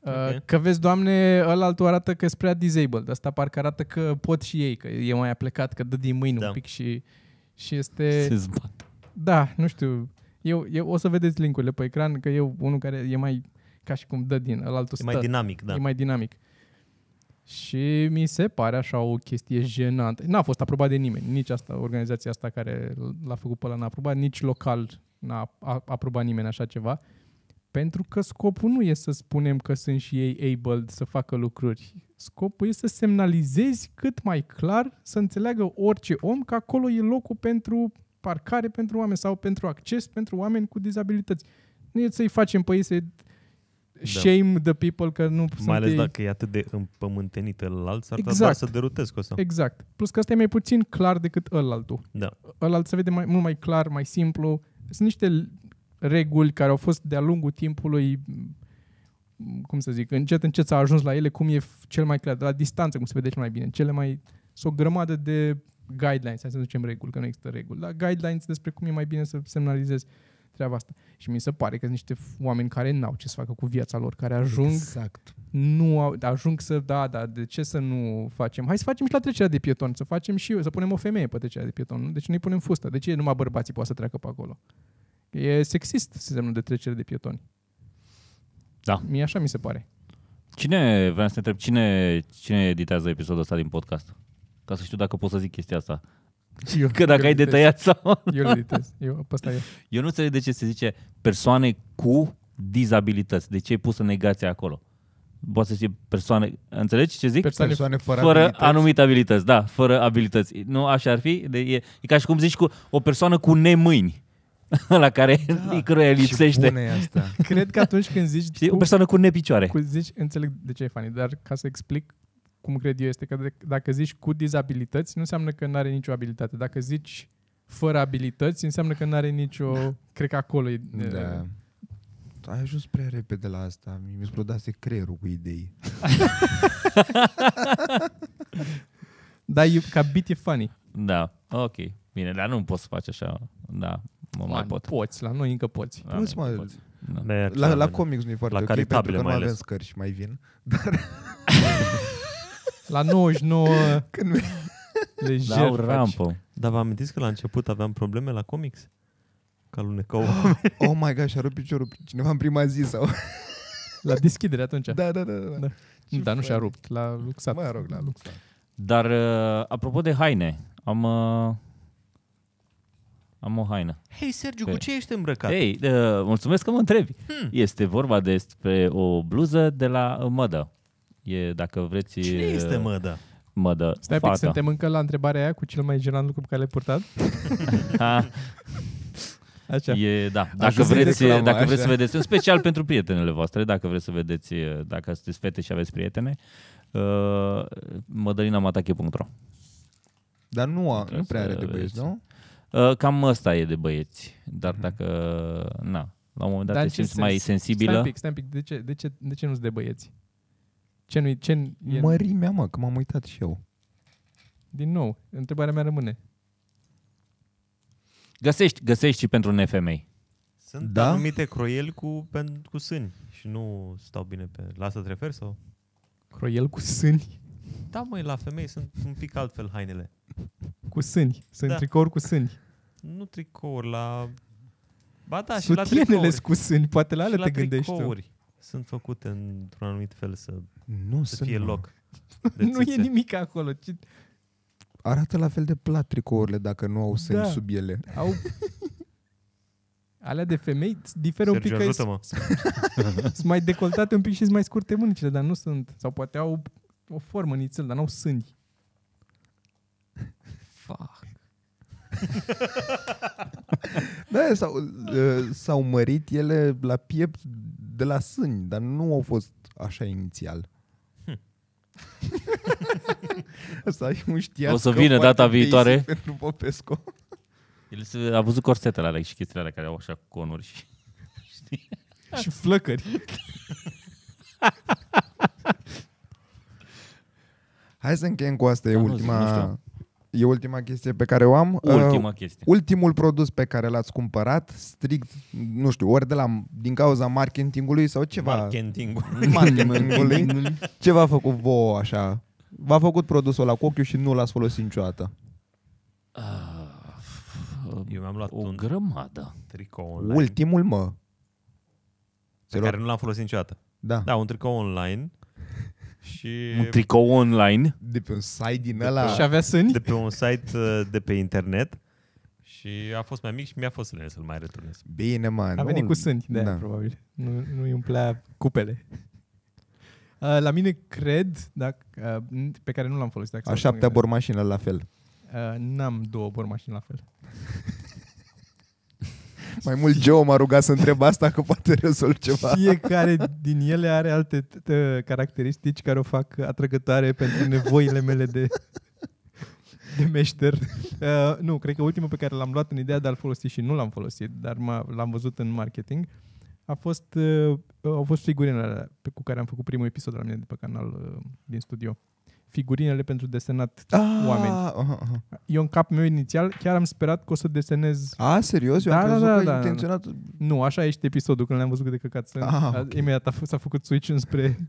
Uh, okay. Că vezi, doamne, altul arată că spre disabled. Asta parcă arată că pot și ei, că e mai aplecat, că dă din mâini da. un pic și, și este... Se zbat. Da, nu știu. Eu, eu, o să vedeți linkurile pe ecran, că eu unul care e mai ca și cum dă din, al altul E stă. mai dinamic, da. E mai dinamic. Și mi se pare așa o chestie jenantă. N-a fost aprobat de nimeni, nici asta, organizația asta care l-a făcut pe ăla n-a aprobat, nici local n-a aprobat nimeni așa ceva. Pentru că scopul nu e să spunem că sunt și ei able să facă lucruri. Scopul e să semnalizezi cât mai clar, să înțeleagă orice om că acolo e locul pentru parcare pentru oameni sau pentru acces pentru oameni cu dizabilități. Nu e să-i facem pe ei să da. shame da. the people că nu Mai sunt ales ei. dacă e atât de împământenită ălalt, s-ar exact. să derutezi cu asta. Exact. Plus că asta e mai puțin clar decât ălaltul. Da. Ălalt se vede mai, mult mai clar, mai simplu. Sunt niște reguli care au fost de-a lungul timpului cum să zic, încet, încet s-a ajuns la ele, cum e cel mai clar, de la distanță, cum se vede cel mai bine. Cele mai, sunt o grămadă de guidelines, hai să zicem reguli, că nu există reguli, dar guidelines despre cum e mai bine să semnalizezi treaba asta. Și mi se pare că sunt niște oameni care n-au ce să facă cu viața lor, care ajung exact. nu au, ajung să, da, da, de ce să nu facem? Hai să facem și la trecerea de pieton, să facem și să punem o femeie pe trecerea de pieton, nu? Deci nu-i punem fustă. De ce numai bărbații poate să treacă pe acolo? E sexist sistemul de trecere de pietoni. Da. Mie așa mi se pare. Cine, vreau să te întreb, cine, cine editează episodul ăsta din podcast? Ca să știu dacă pot să zic chestia asta. Eu, că dacă eu ai de detaliat sau... Eu litez. Eu, asta eu. eu nu înțeleg de ce se zice persoane cu dizabilități. De ce ai pus în acolo? Poate să zice persoane, înțelegi ce zic? Persoane, persoane fără, fără abilități. anumite abilități, da, fără abilități. Nu așa ar fi? De, e, e ca și cum zici cu o persoană cu nemâini la care da, căruia lipsește. asta. Cred că atunci când zici... Știi, cu, o persoană cu nepicioare. Cu zici, înțeleg de ce e funny, dar ca să explic cum cred eu, este că dacă zici cu dizabilități, nu înseamnă că nu are nicio abilitate. Dacă zici fără abilități, înseamnă că nu are nicio... Da. Cred că acolo e... Da. Ai ajuns prea repede la asta. Mi-a se creierul cu idei. da, you, ca beat e funny. Da, ok. Bine, dar nu poți să faci așa. Da, mă Man, mai pot. Poți, la noi încă poți. Da, la nu mai poți. Da. La, da. la, la comics nu e foarte la ok, pentru că nu avem scări și mai vin. Dar... La 99 Când... lejer La o rampă. Dar vă amintiți că la început aveam probleme la comics? Că alunecau Oh, oh my gosh, a rupt piciorul cineva în prima zi sau... la deschidere atunci. Da, da, da. da. da. da. Ce Dar nu și-a rupt, l-a luxat. Mă rog, l-a luxat. Dar, uh, apropo de haine, am... Uh, am o haină. Hei, Sergiu, pe... cu ce ești îmbrăcat? Hei, uh, mulțumesc că mă întrebi. Hmm. Este vorba despre o bluză de la Mădă. E, dacă vreți... Cine este măda? Mădă, Stai fata. pic, suntem încă la întrebarea aia cu cel mai genant lucru pe care l-ai purtat? Așa. E, da. Dacă, așa vreți, reclamă, dacă așa. vreți să vedeți, în special pentru prietenele voastre, dacă vreți să vedeți, dacă sunteți fete și aveți prietene, uh, mădălinamatache.ro Dar nu, a, nu prea are de băieți, nu? Uh, cam ăsta e de băieți, dar uh-huh. dacă, na, la un moment dat Dar te simți sens? mai sensibilă. Stai un pic, stai un pic, de ce, de ce, de ce nu-ți de băieți? Ce nu ce e? Mărimea, mă, că m-am uitat și eu. Din nou, întrebarea mea rămâne. Găsești, găsești și pentru nefemei. Sunt da? anumite croieli cu, pen, cu sâni și nu stau bine pe... La asta te referi sau? Croiel cu sâni? Da, măi, la femei sunt un pic altfel hainele. Cu sâni. Sunt da. tricouri cu sâni. Nu tricouri, la... Ba da, Sutienele și la tricouri. cu sâni, poate la ale te gândești tu sunt făcute într-un anumit fel să, nu să fie nu. loc. nu e nimic acolo. Ci... Arată la fel de plat tricourile dacă nu au semn da. sub ele. Au... Alea de femei diferă Sergio, un pic. Sunt mai decoltate un pic și sunt mai scurte mânicile, dar nu sunt. Sau poate au o formă nițel, dar nu au sâni. Fuck. da, s-au, uh, s-au mărit ele la piept de la sâni, dar nu au fost așa inițial. Asta e un știat O să vină data viitoare. Pentru Popescu. El a văzut corsetele alea și chestiile alea care au așa conuri și... Știi? și flăcări. Hai să încheiem cu asta, e ultima, nu, E ultima chestie pe care o am. Ultima uh, chestie. Ultimul produs pe care l-ați cumpărat, strict, nu știu, ori de la, din cauza marketingului sau ceva. Marketingului. Marketingului. ce v-a făcut vouă așa? V-a făcut produsul la cu ochiul și nu l-ați folosit niciodată. Ah, Eu mi-am luat o un grămadă. Tricou online. Ultimul, mă. Pe care nu l-am folosit niciodată. Da. Da, un tricou online și un tricou online. De pe un site din ăla. Și avea sâni. De pe un site uh, de pe internet. Și a fost mai mic și mi-a fost să-l mai returnez. Bine, mă. A venit nu... cu sâni, de da. probabil. Nu, nu îi umplea cupele. Uh, la mine cred, dacă, uh, pe care nu l-am folosit. Dacă a șaptea bormașină la fel. n-am două bormașini la fel. Mai mult Joe m-a rugat să întreb asta, că poate rezolv ceva. Fiecare din ele are alte caracteristici care o fac atrăgătoare pentru nevoile mele de de meșter. Uh, nu, cred că ultimul pe care l-am luat în ideea de a-l folosi și nu l-am folosit, dar l-am văzut în marketing, a fost, uh, au fost figurinele cu care am făcut primul episod la mine de pe canal uh, din studio figurinele pentru desenat ah, oameni. Aha, aha. Eu în capul meu inițial chiar am sperat că o să desenez... A, serios? Eu da, am da, da, că da, da, da. intenționat... Da. Nu, așa ești episodul când l-am văzut de căcat. Ah, okay. Imediat s-a făcut switch înspre...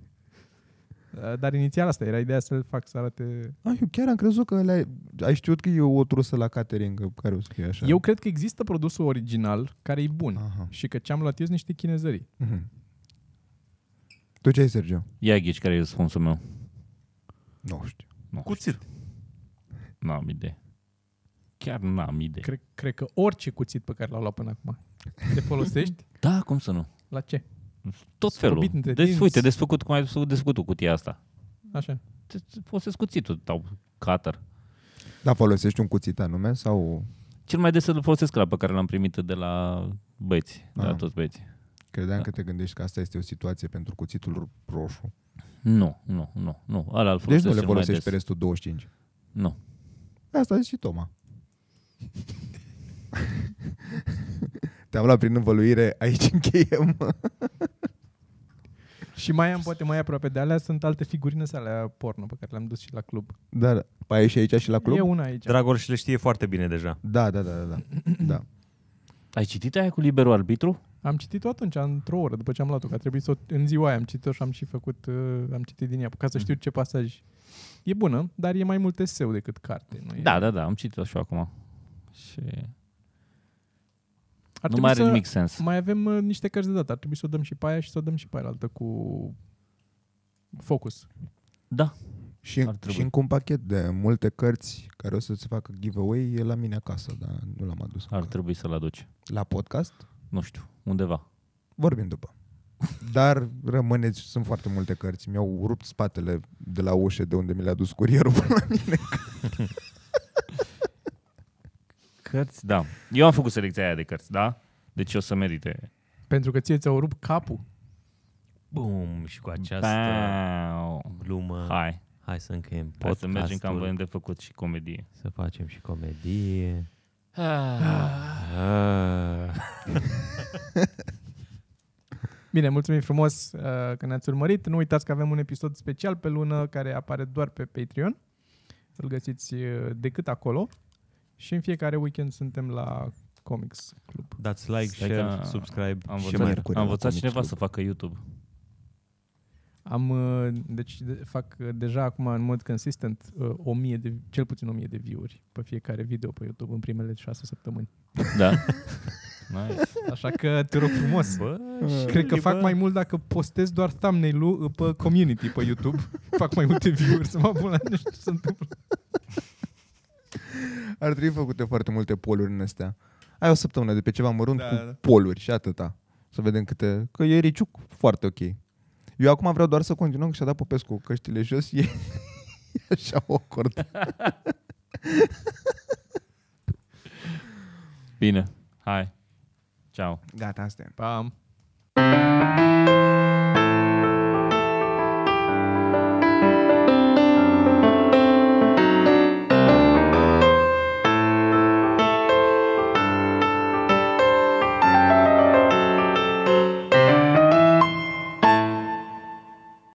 Dar inițial asta era ideea să-l fac să arate... A, ah, eu chiar am crezut că le-ai... ai știut că e o trusă la catering care o scrie așa. Eu cred că există produsul original care e bun Aha. și că ce-am luat eu niște chinezării. Mm-hmm. Tu ce ai, Sergio? Ia ghici care e răspunsul meu. Nu știu. Nu Cuțit. Știu. N-am idee. Chiar n-am idee. Cred, cred că orice cuțit pe care l-au luat până acum, te folosești? da, cum să nu? La ce? Tot felul. Deci, uite, desfăcut cum ai desfăcut cutia asta. Așa. Folosesc cuțitul sau cutter. Da, folosești un cuțit anume sau... Cel mai des să-l folosesc la pe care l-am primit de la băieți, de la ah. toți băieții. Credeam da. că te gândești că asta este o situație pentru cuțitul roșu. Nu, nu, nu. nu. Ala îl deci nu le folosești pe restul 25. Nu. Asta zis și Toma. Te-am luat prin învăluire, aici încheiem. și mai am, poate mai aproape de alea, sunt alte figurine sale porno pe care le-am dus și la club. Da, da. Păi și aici și la club? E una aici. Dragor, și le știe foarte bine deja. Da, da, da, da. da. Ai citit aia cu liberul arbitru? Am citit-o atunci, într-o oră, după ce am luat-o, că a trebuit să o, în ziua aia am citit-o și am și făcut, uh, am citit din ea, ca să mm. știu ce pasaj. E bună, dar e mai mult eseu decât carte. Nu da, e... da, da, am citit-o și acum. Și... Ar nu mai are să, nimic sens. Mai avem uh, niște cărți de dat, ar trebui să o dăm și pe aia și să o dăm și pe altă cu focus. Da, și, și încă un pachet de multe cărți care o să-ți facă giveaway e la mine acasă, dar nu l-am adus. Ar încă. trebui să-l aduci. La podcast? Nu știu undeva. Vorbim după. Dar rămâneți, sunt foarte multe cărți. Mi-au rupt spatele de la ușă de unde mi le-a dus curierul până la mine. cărți, da. Eu am făcut selecția aia de cărți, da? Deci o să merite. Pentru că ție ți-au rupt capul. Bum, și cu această Bau. glumă. Hai. Hai să încheiem podcastul. Hai să mergem că am de făcut și comedie. Să facem și comedie. Ah. Bine, mulțumim frumos uh, că ne-ați urmărit. Nu uitați că avem un episod special pe lună care apare doar pe Patreon. Îl găsiți uh, decât acolo. Și în fiecare weekend suntem la Comics Club. Dați like, Stai share, subscribe am învățat cineva să facă YouTube. Am, uh, deci fac uh, deja acum în mod consistent uh, o mie de, cel puțin o mie de view-uri pe fiecare video pe YouTube în primele șase săptămâni. Da. nice. Așa că te rog frumos. Bă, Cred că fac mai mult dacă postez doar thumbnail-ul pe community pe YouTube. fac mai multe view-uri să mă pun la nu știu ce se întâmplă. Ar trebui făcute foarte multe poluri în astea. Ai o săptămână de pe ceva mărunt da, cu da. poluri și atâta. Să vedem câte... Că e Riciuc foarte ok. Eu acum vreau doar să continuăm că și-a dat Popescu căștile jos, e, e așa o acord. Bine, hai. Ciao. Gata, asta e. Pam.